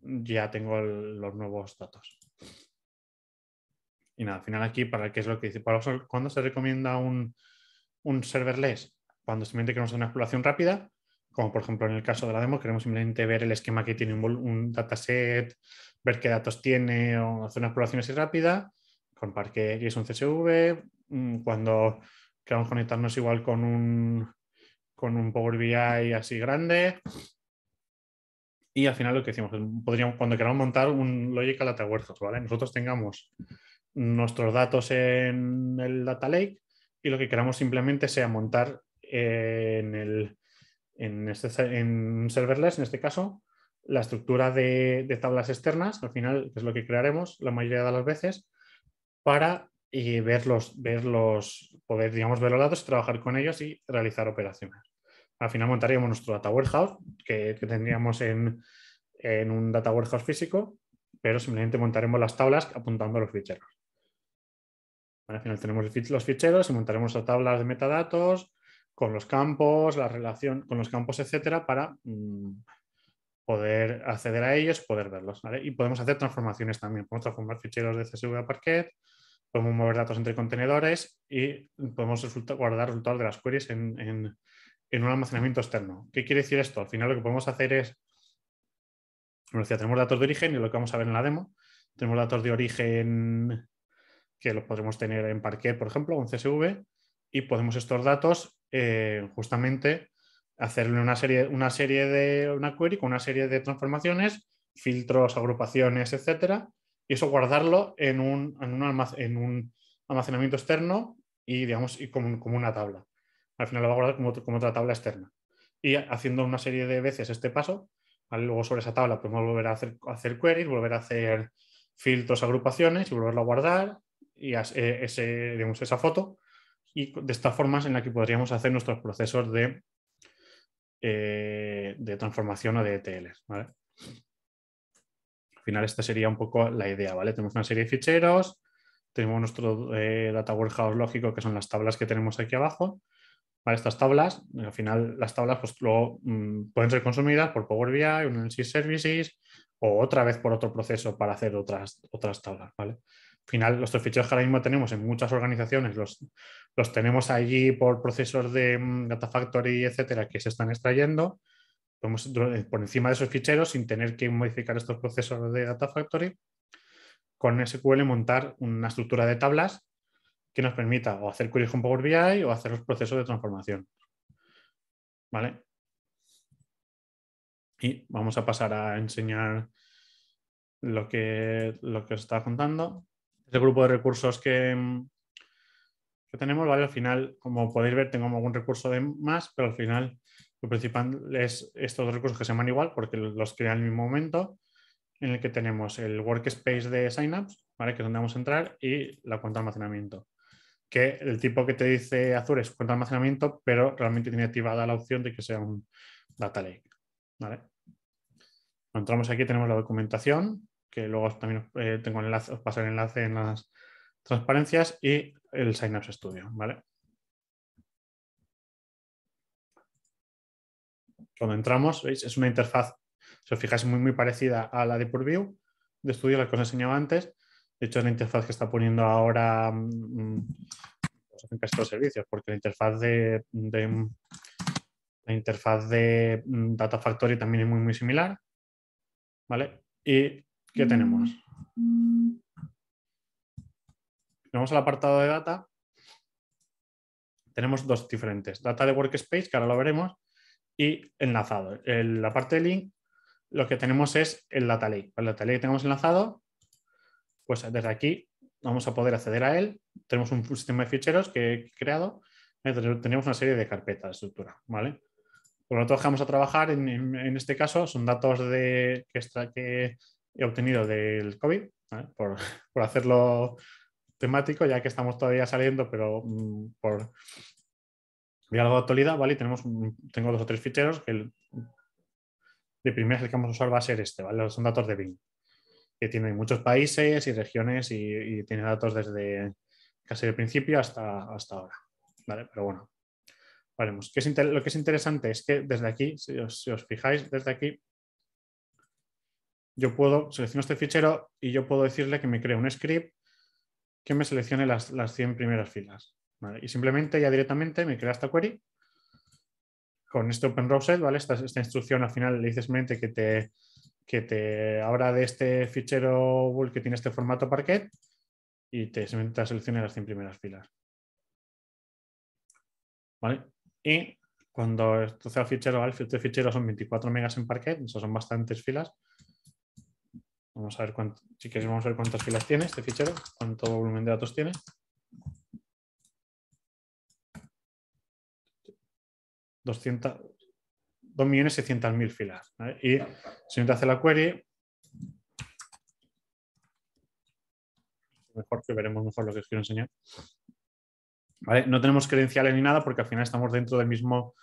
ya tengo los nuevos datos. Y nada, al final aquí, para qué es lo que dice cuando ¿cuándo se recomienda un, un serverless? Cuando simplemente queremos hacer una exploración rápida, como por ejemplo en el caso de la demo, queremos simplemente ver el esquema que tiene un, dataset, ver qué datos tiene o hacer una exploración así rápida, con Parquet y es un CSV, mm, cuando queramos conectarnos igual con un, con un Power BI así grande. Y al final lo que decimos, podríamos, cuando queramos montar un Logical Data Warehouse, ¿vale? Nosotros tengamos nuestros datos en el data lake y lo que queramos simplemente sea montar eh, en, el, en, este, en serverless, en este caso, la estructura de, tablas externas, al final es lo que crearemos la mayoría de las veces, para y ver poder, digamos, ver los datos, trabajar con ellos y realizar operaciones. Al final montaríamos nuestro data warehouse que, tendríamos en, en, un data warehouse físico, pero simplemente montaremos las tablas apuntando a los ficheros al final tenemos los ficheros y montaremos las tablas de metadatos con los campos, la relación con los campos, etcétera, para mm, poder acceder a ellos, poder verlos. Y podemos hacer transformaciones también. Podemos transformar ficheros de CSV a Parquet, podemos mover datos entre contenedores y podemos guardar resultados de las queries en, en, un almacenamiento externo. ¿Qué quiere decir esto? Al final lo que podemos hacer es, como decía, tenemos datos de origen y lo que vamos a ver en la demo. Tenemos datos de origen que lo podremos tener en Parquet, por ejemplo, en CSV, y podemos estos datos eh, justamente hacerle una serie, una serie de una query con una serie de transformaciones, filtros, agrupaciones, etcétera, y eso guardarlo en un, en un, almacenamiento externo y digamos y como, una tabla. Al final lo va a guardar como, otra tabla externa. Y haciendo una serie de veces este paso, luego sobre esa tabla podemos volver a hacer, hacer queries, volver a hacer filtros, agrupaciones y volverlo a guardar y eh, esa foto y de esta forma en la que podríamos hacer nuestros procesos de, eh, de transformación o de ETL. Al final esta sería un poco la idea. ¿vale? Tenemos una serie de ficheros, tenemos nuestro eh, data warehouse lógico que son las tablas que tenemos aquí abajo. Estas tablas, al final las tablas pues, luego, mm, pueden ser consumidas por Power BI, Analysis Services o otra vez por otro proceso para hacer otras, otras tablas final los ficheros que ahora mismo tenemos en muchas organizaciones, los, tenemos allí por procesos de mm, Data Factory, etcétera, que se están extrayendo. Podemos eh, por encima de esos ficheros, sin tener que modificar estos procesos de Data Factory, con SQL montar una estructura de tablas que nos permita o hacer queries con Power BI o hacer los procesos de transformación. ¿Vale? Y vamos a pasar a enseñar lo que, lo que os estaba contando el grupo de recursos que, mm, que tenemos, ¿vale? Al final, como podéis ver, tengo algún recurso de más, pero al final lo principal es estos dos recursos que se llaman igual porque los creé al mismo momento, en el que tenemos el workspace de signups, ¿vale? Que es donde vamos a entrar, y la cuenta de almacenamiento. Que el tipo que te dice Azure es cuenta de almacenamiento, pero realmente tiene activada la opción de que sea un data lake, ¿vale? entramos aquí, tenemos la documentación, que luego también eh, tengo os paso el enlace en las transparencias y el Synapse Studio, ¿vale? Cuando entramos, Es una interfaz, si os fijáis, muy, muy parecida a la de Purview de estudio, la que os enseñaba antes. De hecho, es la interfaz que está poniendo ahora mm, mm, estos pues, casi servicios, porque la interfaz de, de, la interfaz de mm, Data Factory también es muy, muy similar. ¿Vale? Y ¿Qué tenemos? Vamos al apartado de data. Tenemos dos diferentes. Data de workspace, que ahora lo veremos, y enlazado. En la parte de link, lo que tenemos es el data lake. El data lake que tenemos enlazado, pues desde aquí vamos a poder acceder a él. Tenemos un sistema de ficheros que he creado. Tenemos una serie de carpetas de estructura, ¿vale? Por lo tanto, vamos a trabajar, en, este caso, son datos de, que he obtenido del COVID, por, hacerlo temático, ya que estamos todavía saliendo, pero mm, por algo de actualidad, ¿vale? tenemos, tengo dos o tres ficheros que el, de primera el que vamos a usar va a ser este, ¿vale? Son datos de Bing, que tiene muchos países y regiones y, tiene datos desde casi el principio hasta, hasta ahora, ¿vale? Pero bueno, Lo que es interesante es que desde aquí, si os fijáis, desde aquí yo puedo, selecciono este fichero y yo puedo decirle que me cree un script que me seleccione las, las 100 primeras filas. Y simplemente ya directamente me crea esta query con este open ¿vale? Esta, esta, instrucción al final le dices simplemente que te, que te abra de este fichero que tiene este formato parquet y te, te seleccione las 100 primeras filas. ¿Vale? Y cuando entonces este el fichero, este fichero son 24 megas en parquet, son bastantes filas, Vamos a ver si quieres, vamos a ver cuántas filas tiene este fichero, cuánto volumen de datos tiene. millones 2.600.000 filas. Y si no te hace la query, mejor que veremos mejor lo que os quiero enseñar. No tenemos credenciales ni nada porque al final estamos dentro del mismo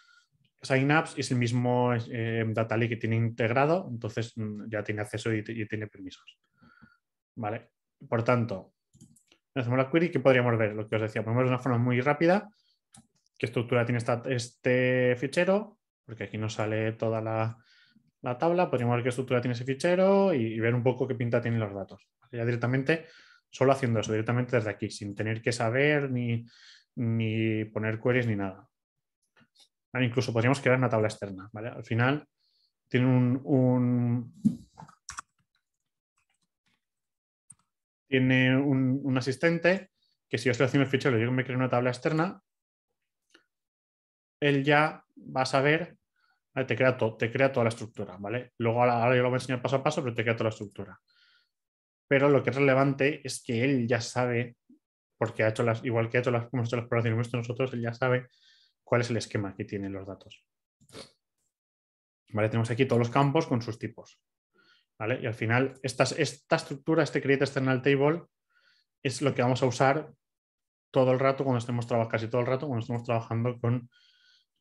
signups es el mismo eh, data que tiene integrado, entonces mm, ya tiene acceso y, tiene permisos. Vale. Por tanto, hacemos la query, ¿qué podríamos ver? Lo que os decía, ponemos de una forma muy rápida qué estructura tiene este fichero, porque aquí no sale toda la, tabla, podríamos ver qué estructura tiene ese fichero y, ver un poco qué pinta tienen los datos. Ya directamente, solo haciendo eso, directamente desde aquí, sin tener que saber ni poner queries ni nada. Ah, incluso podríamos crear una tabla externa. Al final tiene un, tiene un, asistente que si yo estoy haciendo el fichero y digo me crea una tabla externa, él ya va a saber, te, crea te crea toda la estructura, ¿vale? Luego ahora, yo lo voy a enseñar paso a paso, pero te crea toda la estructura. Pero lo que es relevante es que él ya sabe, porque ha hecho las, igual que ha hecho las, hemos hecho las nosotros, él ya sabe cuál es el esquema que tienen los datos. tenemos aquí todos los campos con sus tipos. Y al final, esta, esta estructura, este create external table, es lo que vamos a usar todo el rato, cuando estemos trabajando, casi todo el rato, cuando estemos trabajando con,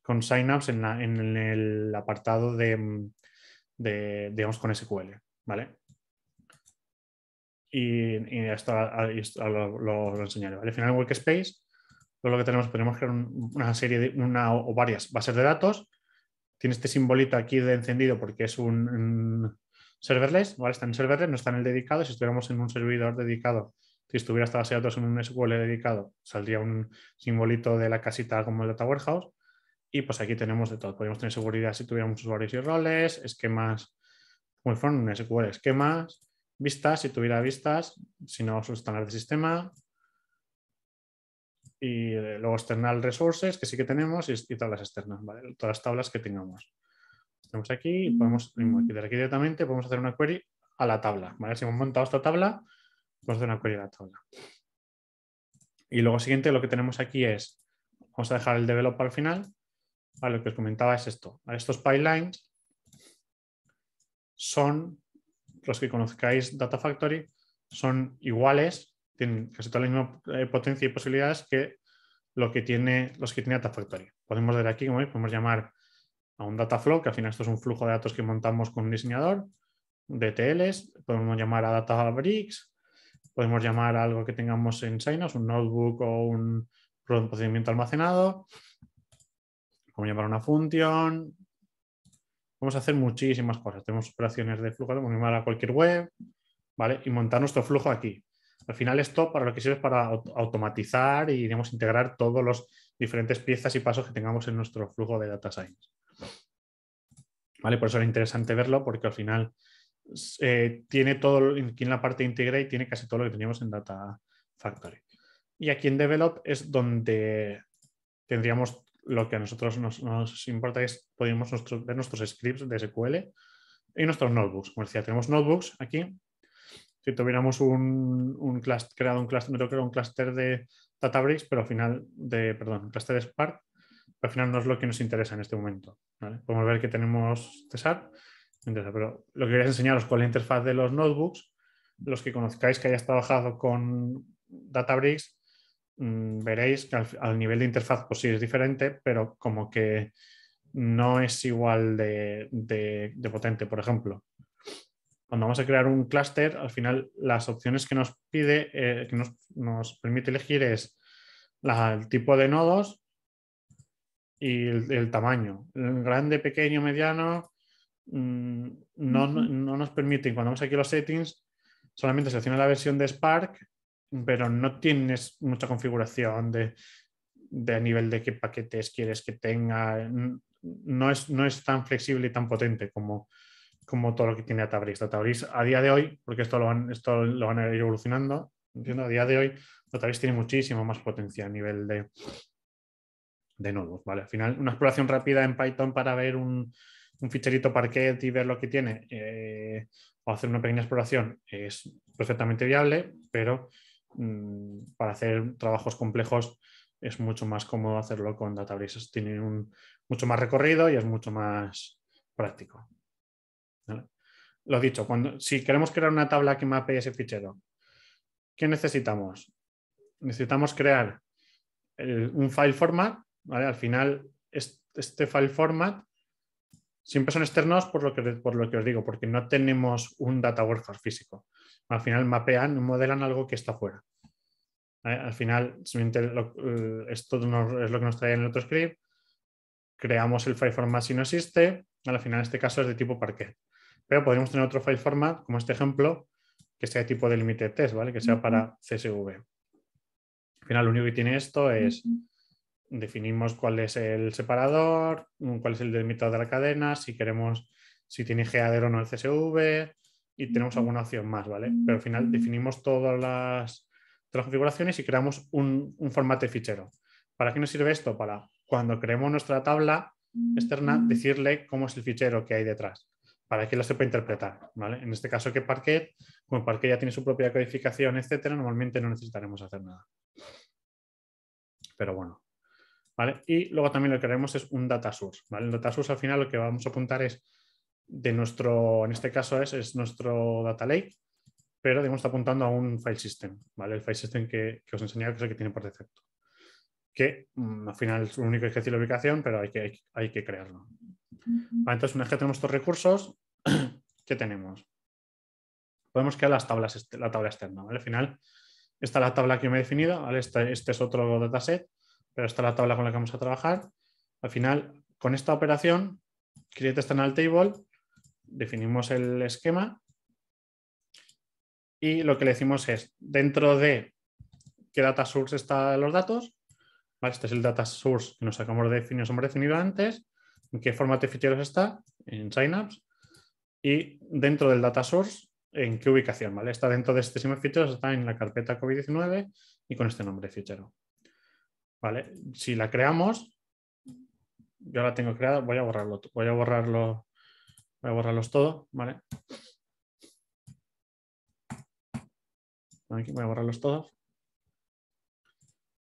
con signups en, el apartado de, digamos, con SQL. ¿Vale? Y, esto lo, enseñaré. Al final, Workspace lo que tenemos, podemos crear una serie de una o varias bases de datos. Tiene este simbolito aquí de encendido porque es un, serverless. está en serverless, no está en el dedicado. Si estuviéramos en un servidor dedicado, si estuviera esta base de datos en un SQL dedicado, saldría un simbolito de la casita como el Data Warehouse. Y pues aquí tenemos de todo. Podríamos tener seguridad si tuviéramos usuarios y roles, esquemas, un SQL, esquemas, vistas, si tuviera vistas, si no, estándares de sistema, y eh, luego external resources, que sí que tenemos, y, tablas externas, todas las tablas que tengamos. Estamos aquí y podemos, desde aquí directamente, podemos hacer una query a la tabla. Si hemos montado esta tabla, podemos hacer una query a la tabla. Y luego siguiente, lo que tenemos aquí es, vamos a dejar el develop al final, a lo que os comentaba es esto. Estos pipelines son, los que conozcáis Data Factory, son iguales tienen casi toda la misma eh, potencia y posibilidades que lo que tiene, los que tiene Data Podemos ver aquí, como veis, podemos llamar a un Dataflow que al final esto es un flujo de datos que montamos con un diseñador, DTLs, podemos llamar a data podemos llamar a algo que tengamos en Synapse, un notebook o un procedimiento almacenado, podemos llamar a una función, Podemos hacer muchísimas cosas. Tenemos operaciones de flujo, podemos llamar a cualquier web, ¿vale? Y montar nuestro flujo aquí. Al final esto para lo que sirve es para automatizar y digamos, integrar todos los diferentes piezas y pasos que tengamos en nuestro flujo de data science. ¿Vale? Por eso era interesante verlo porque al final eh, tiene todo, aquí en la parte de y tiene casi todo lo que teníamos en Data Factory. Y aquí en Develop es donde tendríamos lo que a nosotros nos, nos importa es podemos ver nuestros scripts de SQL y nuestros notebooks. Como decía, tenemos notebooks aquí si tuviéramos un, creado un cluster, un cluster de Databricks, pero al final de, perdón, un de Spark, al final no es lo que nos interesa en este momento. Podemos ver que tenemos Cesar, pero lo que quería enseñaros con la interfaz de los notebooks, los que conozcáis que hayas trabajado con Databricks, mm, veréis que al, nivel de interfaz pues sí es diferente, pero como que no es igual de potente, por ejemplo cuando vamos a crear un clúster, al final las opciones que nos pide, eh, que nos, permite elegir es el tipo de nodos y el, tamaño. El grande, pequeño, mediano, mm, no, nos permite. cuando vamos aquí a los settings, solamente selecciona la versión de Spark, pero no tienes mucha configuración de, nivel de qué paquetes quieres que tenga. No es, no es tan flexible y tan potente como, como todo lo que tiene Databricks. Databricks a día de hoy, porque esto lo van, lo van a ir evolucionando, entiendo, a día de hoy Databricks tiene muchísimo más potencia a nivel de, de nodos, ¿vale? Al final, una exploración rápida en Python para ver un, un ficherito parquet y ver lo que tiene eh, o hacer una pequeña exploración es perfectamente viable, pero mm, para hacer trabajos complejos es mucho más cómodo hacerlo con Databricks. Tiene un, mucho más recorrido y es mucho más práctico lo dicho, cuando, si queremos crear una tabla que mapee ese fichero, ¿qué necesitamos? Necesitamos crear un file format, Al final, este file format siempre son externos por lo, que, por lo que os digo, porque no tenemos un data warehouse físico. Al final mapean, modelan algo que está fuera. Al final, eh, esto es lo que nos trae en el otro script. Creamos el file format si no existe. Al final, este caso es de tipo parquet. Pero podemos tener otro file format, como este ejemplo, que sea de tipo de límite test, ¿vale? Que sea para CSV. Al final, lo único que tiene esto es definimos cuál es el separador, cuál es el delimitador de la cadena, si queremos, si tiene header o no el CSV, y tenemos alguna opción más, ¿vale? Pero al final definimos todas las, configuraciones y creamos un, un, formato de fichero. ¿Para qué nos sirve esto? Para cuando creemos nuestra tabla externa, decirle cómo es el fichero que hay detrás para que la sepa interpretar. En este caso que Parquet, como Parquet ya tiene su propia codificación, etcétera, normalmente no necesitaremos hacer nada. Pero bueno. Y luego también lo que haremos es un data source. ¿vale? El data source al final lo que vamos a apuntar es de nuestro, en este caso es, nuestro data lake, pero digamos está apuntando a un file system, ¿vale? El file system que, que os enseñé que es el que tiene por defecto. Que mm, al final es lo único que es decir la ubicación, pero hay que, hay, que crearlo. entonces, una vez que tenemos estos recursos, ¿Qué tenemos? Podemos crear las tablas, la tabla externa, Al final, está la tabla que me he definido, este, este, es otro dataset, pero está la tabla con la que vamos a trabajar. Al final, con esta operación, create external table, definimos el esquema y lo que le decimos es, dentro de qué data source están los datos, este es el data source que nos acabamos de definir, nos hemos definido antes, en qué formato de ficheros está, en Synapse, y dentro del data source, en qué ubicación, ¿vale? Está dentro de este sistema de está en la carpeta COVID-19 y con este nombre de fichero. ¿Vale? Si la creamos, yo la tengo creada, voy a borrarlo, voy a borrarlo, voy a borrarlos todo, ¿vale? voy a borrarlos todos.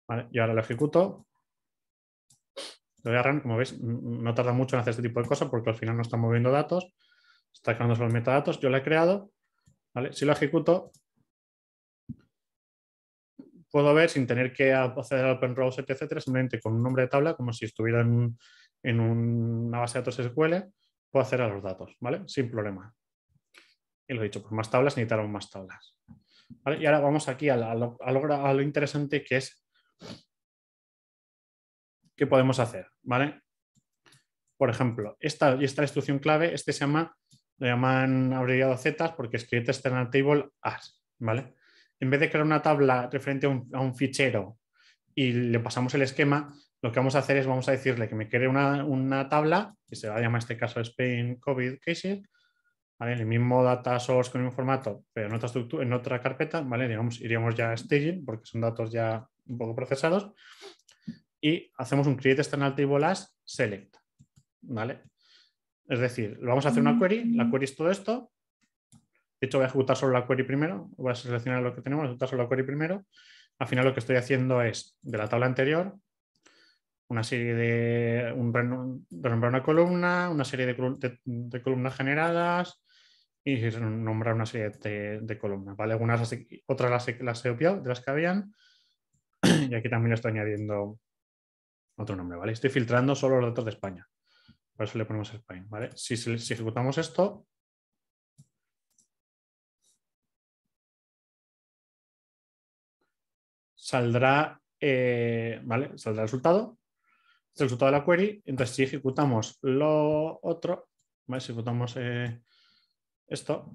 Vale, y ahora lo ejecuto. Lo como veis, no tarda mucho en hacer este tipo de cosas porque al final no está moviendo datos está creando solo metadatos, yo lo he creado, Si lo ejecuto, puedo ver sin tener que acceder al browser, etcétera, simplemente con un nombre de tabla, como si estuviera en, una base de datos SQL, puedo hacer a los datos, ¿vale? Sin problema. Y lo he dicho, por pues más tablas, necesitaron más tablas. Y ahora vamos aquí a, lo, interesante que es qué podemos hacer, ¿vale? Por ejemplo, esta, esta instrucción clave, este se llama lo llaman abreviado Z porque es create external table as, ¿vale? En vez de crear una tabla referente a un, fichero y le pasamos el esquema, lo que vamos a hacer es vamos a decirle que me cree una, tabla, que se va a llamar en este caso Spain COVID Cases, ¿vale? En el mismo data source con el mismo formato, pero en otra, estructura, en otra carpeta, ¿vale? iríamos ya a staging porque son datos ya un poco procesados. Y hacemos un create external table as select, ¿vale? Es decir, vamos a hacer una mm. query, la query es todo esto. De hecho, voy a ejecutar solo la query primero, voy a seleccionar lo que tenemos, ejecutar solo la query primero. Al final lo que estoy haciendo es, de la tabla anterior, una serie de, renombrar una columna, una serie de, columnas generadas, y nombrar una serie de, columnas. ¿vale? Algunas otras las, he opiado, de las que habían. Y aquí también estoy añadiendo otro nombre. ¿vale? Estoy filtrando solo los datos de España. Por eso le ponemos el Si, ejecutamos esto, saldrá, eh, Saldrá el resultado, el resultado de la query. Entonces, si ejecutamos lo otro, Si ejecutamos eh, esto,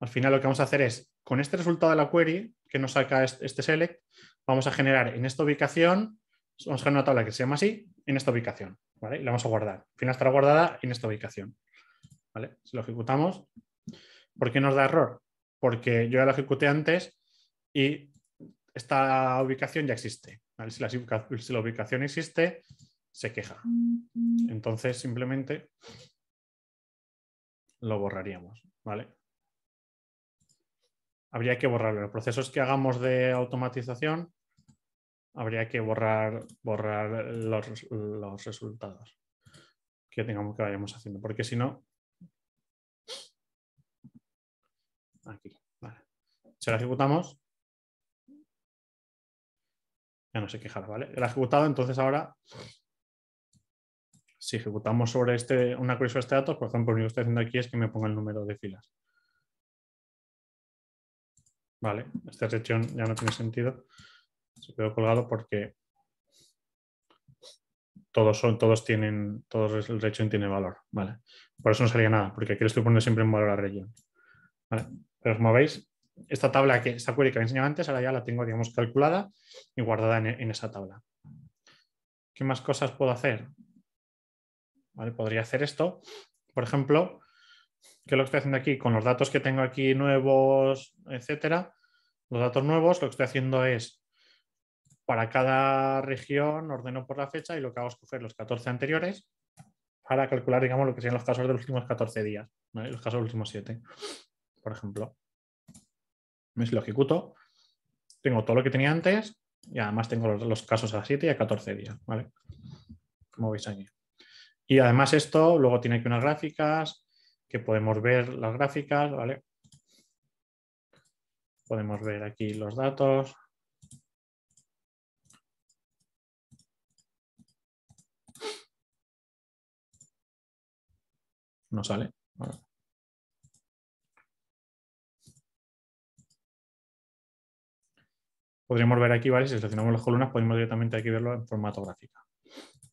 al final lo que vamos a hacer es, con este resultado de la query que nos saca este, este select, vamos a generar en esta ubicación, vamos a generar una tabla que se llama así, en esta ubicación, ¿vale? la vamos a guardar. Al final estará guardada en esta ubicación, ¿vale? Si lo ejecutamos, ¿por qué nos da error? Porque yo ya lo ejecuté antes y esta ubicación ya existe, ¿vale? Si la, ubicación existe, se queja. Entonces, simplemente lo borraríamos, ¿vale? Habría que borrarlo. Los procesos que hagamos de automatización habría que borrar, borrar los, resultados que tengamos que vayamos haciendo, porque si no... Aquí, vale. Si la ejecutamos, ya no se quejará, ¿vale? El ejecutado, entonces ahora, si ejecutamos sobre este, una query de este dato, por ejemplo, lo único que estoy haciendo aquí es que me ponga el número de filas. Vale, esta sección ya no tiene sentido se quedó colgado porque todos son, todos tienen, todos el region tiene valor, ¿vale? Por eso no salía nada, porque aquí le estoy poniendo siempre en valor a region. Pero como veis, esta tabla que, esta query que me antes, ahora ya la tengo, digamos, calculada y guardada en, esa tabla. ¿Qué más cosas puedo hacer? Podría hacer esto. Por ejemplo, ¿Qué es lo que estoy haciendo aquí con los datos que tengo aquí nuevos, etcétera, los datos nuevos, lo que estoy haciendo es para cada región ordeno por la fecha y lo que hago es coger los 14 anteriores para calcular, digamos, lo que serían los casos de los últimos 14 días, los casos de los últimos 7, por ejemplo. Si lo ejecuto, tengo todo lo que tenía antes y además tengo los, casos a 7 y a 14 días, ¿vale? Como veis aquí. Y además esto luego tiene aquí unas gráficas que podemos ver las gráficas, ¿vale? Podemos ver aquí los datos, No sale. Podríamos ver aquí, ¿vale? Si seleccionamos las columnas, podemos directamente aquí verlo en formato gráfico.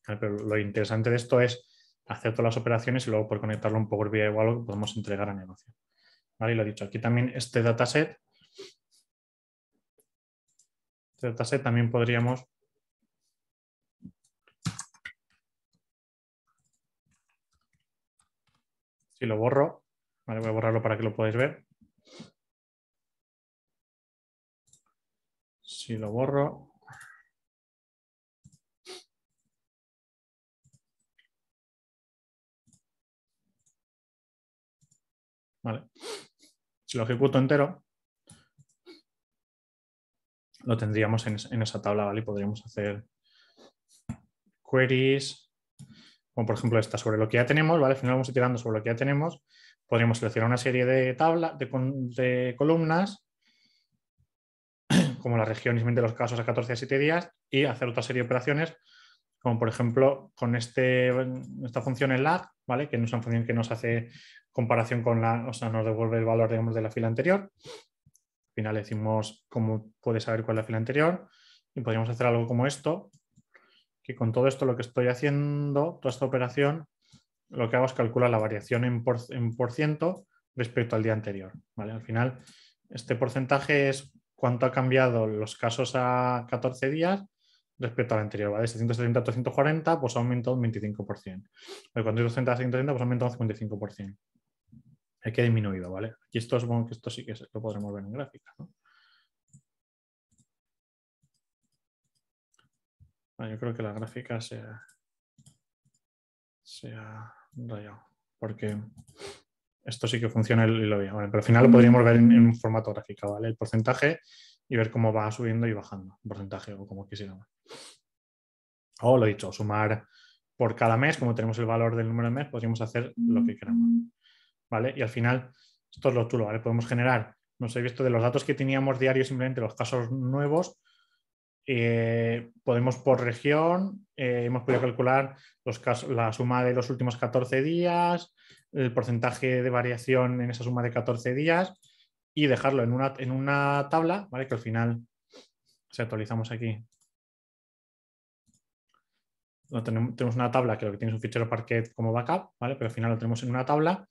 Pero lo interesante de esto es hacer todas las operaciones y luego por conectarlo un poco vía igual podemos entregar a negocio. ¿Vale? Y lo dicho, aquí también este dataset, este dataset también podríamos Si lo borro, voy a borrarlo para que lo podáis ver. Si lo borro. Vale. Si lo ejecuto entero, lo tendríamos en, esa tabla, ¿vale? Y podríamos hacer queries, como por ejemplo esta, sobre lo que ya tenemos, ¿vale? Al final vamos tirando sobre lo que ya tenemos. Podríamos seleccionar una serie de tablas, de, columnas, como la región y los casos a 14 a 7 días, y hacer otra serie de operaciones, como por ejemplo con este, esta función en lag, ¿vale? Que es una función que nos hace comparación con la, o sea, nos devuelve el valor, digamos, de la fila anterior. Al final decimos cómo puede saber cuál es la fila anterior. Y podríamos hacer algo como esto, y con todo esto lo que estoy haciendo, toda esta operación, lo que hago es calcular la variación en por, ciento respecto al día anterior. ¿vale? Al final, este porcentaje es cuánto ha cambiado los casos a 14 días respecto al anterior. ¿vale? De 770 a 340, pues ha aumentado un 25%. De 460 a 130, pues ha aumentado un 55%. Aquí ha disminuido, ¿vale? Aquí esto bueno, que esto sí que lo podremos ver en gráfica. Ah, yo creo que la gráfica se ha, rayado. Porque esto sí que funciona y lo veía. pero al final lo podríamos ver en, un formato gráfico, ¿vale? El porcentaje y ver cómo va subiendo y bajando. porcentaje o como quisiéramos. O lo he dicho, sumar por cada mes, como tenemos el valor del número de mes, podríamos hacer lo que queramos. ¿Vale? Y al final, esto es lo chulo, ¿vale? Podemos generar, no sé, visto de los datos que teníamos diarios, simplemente los casos nuevos, eh, podemos por región, eh, hemos podido calcular los la suma de los últimos 14 días, el porcentaje de variación en esa suma de 14 días y dejarlo en una, en una tabla, ¿vale? Que al final, si actualizamos aquí, no, tenemos una tabla que lo que tiene es un fichero Parquet como backup, ¿vale? Pero al final lo tenemos en una tabla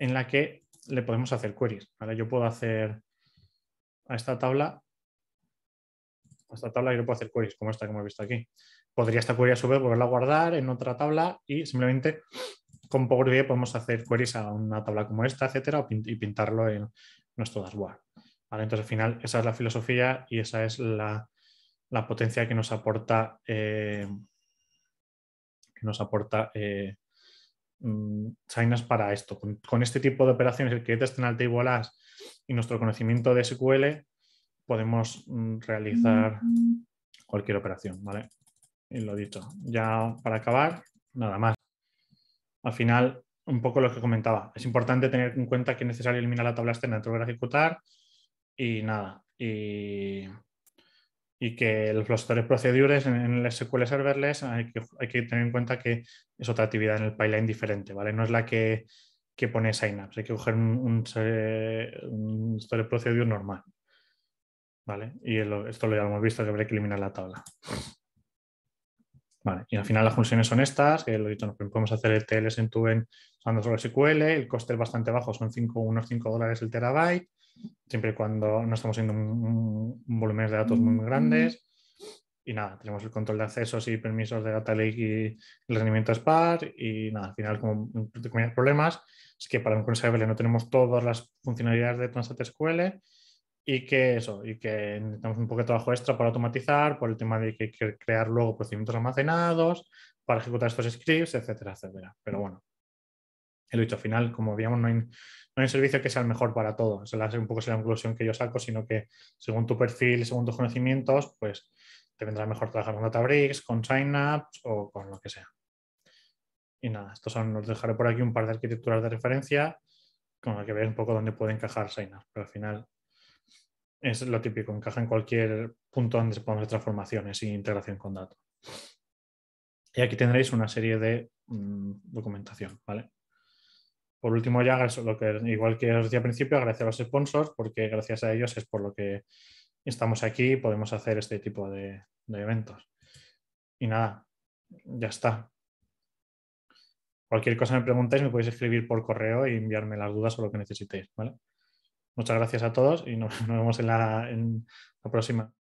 en la que le podemos hacer queries, ¿vale? Yo puedo hacer a esta tabla esta tabla yo puedo hacer queries como esta que hemos visto aquí. Podría esta query a su vez volverla a guardar en otra tabla y simplemente con Power BI podemos hacer queries a una tabla como esta, etcétera, y pintarlo en nuestro dashboard. entonces, al final, esa es la filosofía y esa es la, potencia que nos aporta, eh, que nos aporta eh, mm, para esto. Con, este tipo de operaciones, el que te estén al y nuestro conocimiento de SQL, podemos realizar cualquier operación, ¿vale? Y lo dicho, ya para acabar, nada más. Al final, un poco lo que comentaba, es importante tener en cuenta que es necesario eliminar la tabla externa dentro de ejecutar y nada, y, que los gestores procedures en, el SQL serverless hay que, tener en cuenta que es otra actividad en el pipeline diferente, ¿vale? No es la que, que pone Synapse, hay que coger un, un, un normal, y esto lo ya hemos visto, que habría que eliminar la tabla. y al final las funciones son estas, que lo he dicho, podemos hacer el TLS en tu en usando solo SQL, el coste es bastante bajo, son unos 5 dólares el terabyte, siempre y cuando no estamos haciendo un, volumen de datos muy, grandes. Y nada, tenemos el control de accesos y permisos de Data Lake y el rendimiento Spark. Y nada, al final, como problemas, es que para un conservable no tenemos todas las funcionalidades de Transat SQL, y que eso, y que necesitamos un poco de trabajo extra para automatizar, por el tema de que hay que crear luego procedimientos almacenados, para ejecutar estos scripts, etcétera, etcétera. Pero mm. bueno, el dicho, al final, como veíamos no hay, servicio que sea el mejor para todo. Esa es un poco la conclusión que yo saco, sino que según tu perfil, según tus conocimientos, pues te vendrá mejor trabajar con Databricks, con Signups o con lo que sea. Y nada, estos son, os dejaré por aquí un par de arquitecturas de referencia con las que veáis un poco dónde puede encajar Signups, pero al final es lo típico, encaja en cualquier punto donde se puedan hacer transformaciones e integración con datos. Y aquí tendréis una serie de mm, documentación, ¿vale? Por último, ya lo que, igual que os decía al principio, agradecer a los sponsors, porque gracias a ellos es por lo que estamos aquí y podemos hacer este tipo de, eventos. Y nada, ya está. Cualquier cosa me preguntáis, me podéis escribir por correo y enviarme las dudas o lo que necesitéis, ¿vale? Muchas gracias a todos y nos, vemos en la, en la próxima.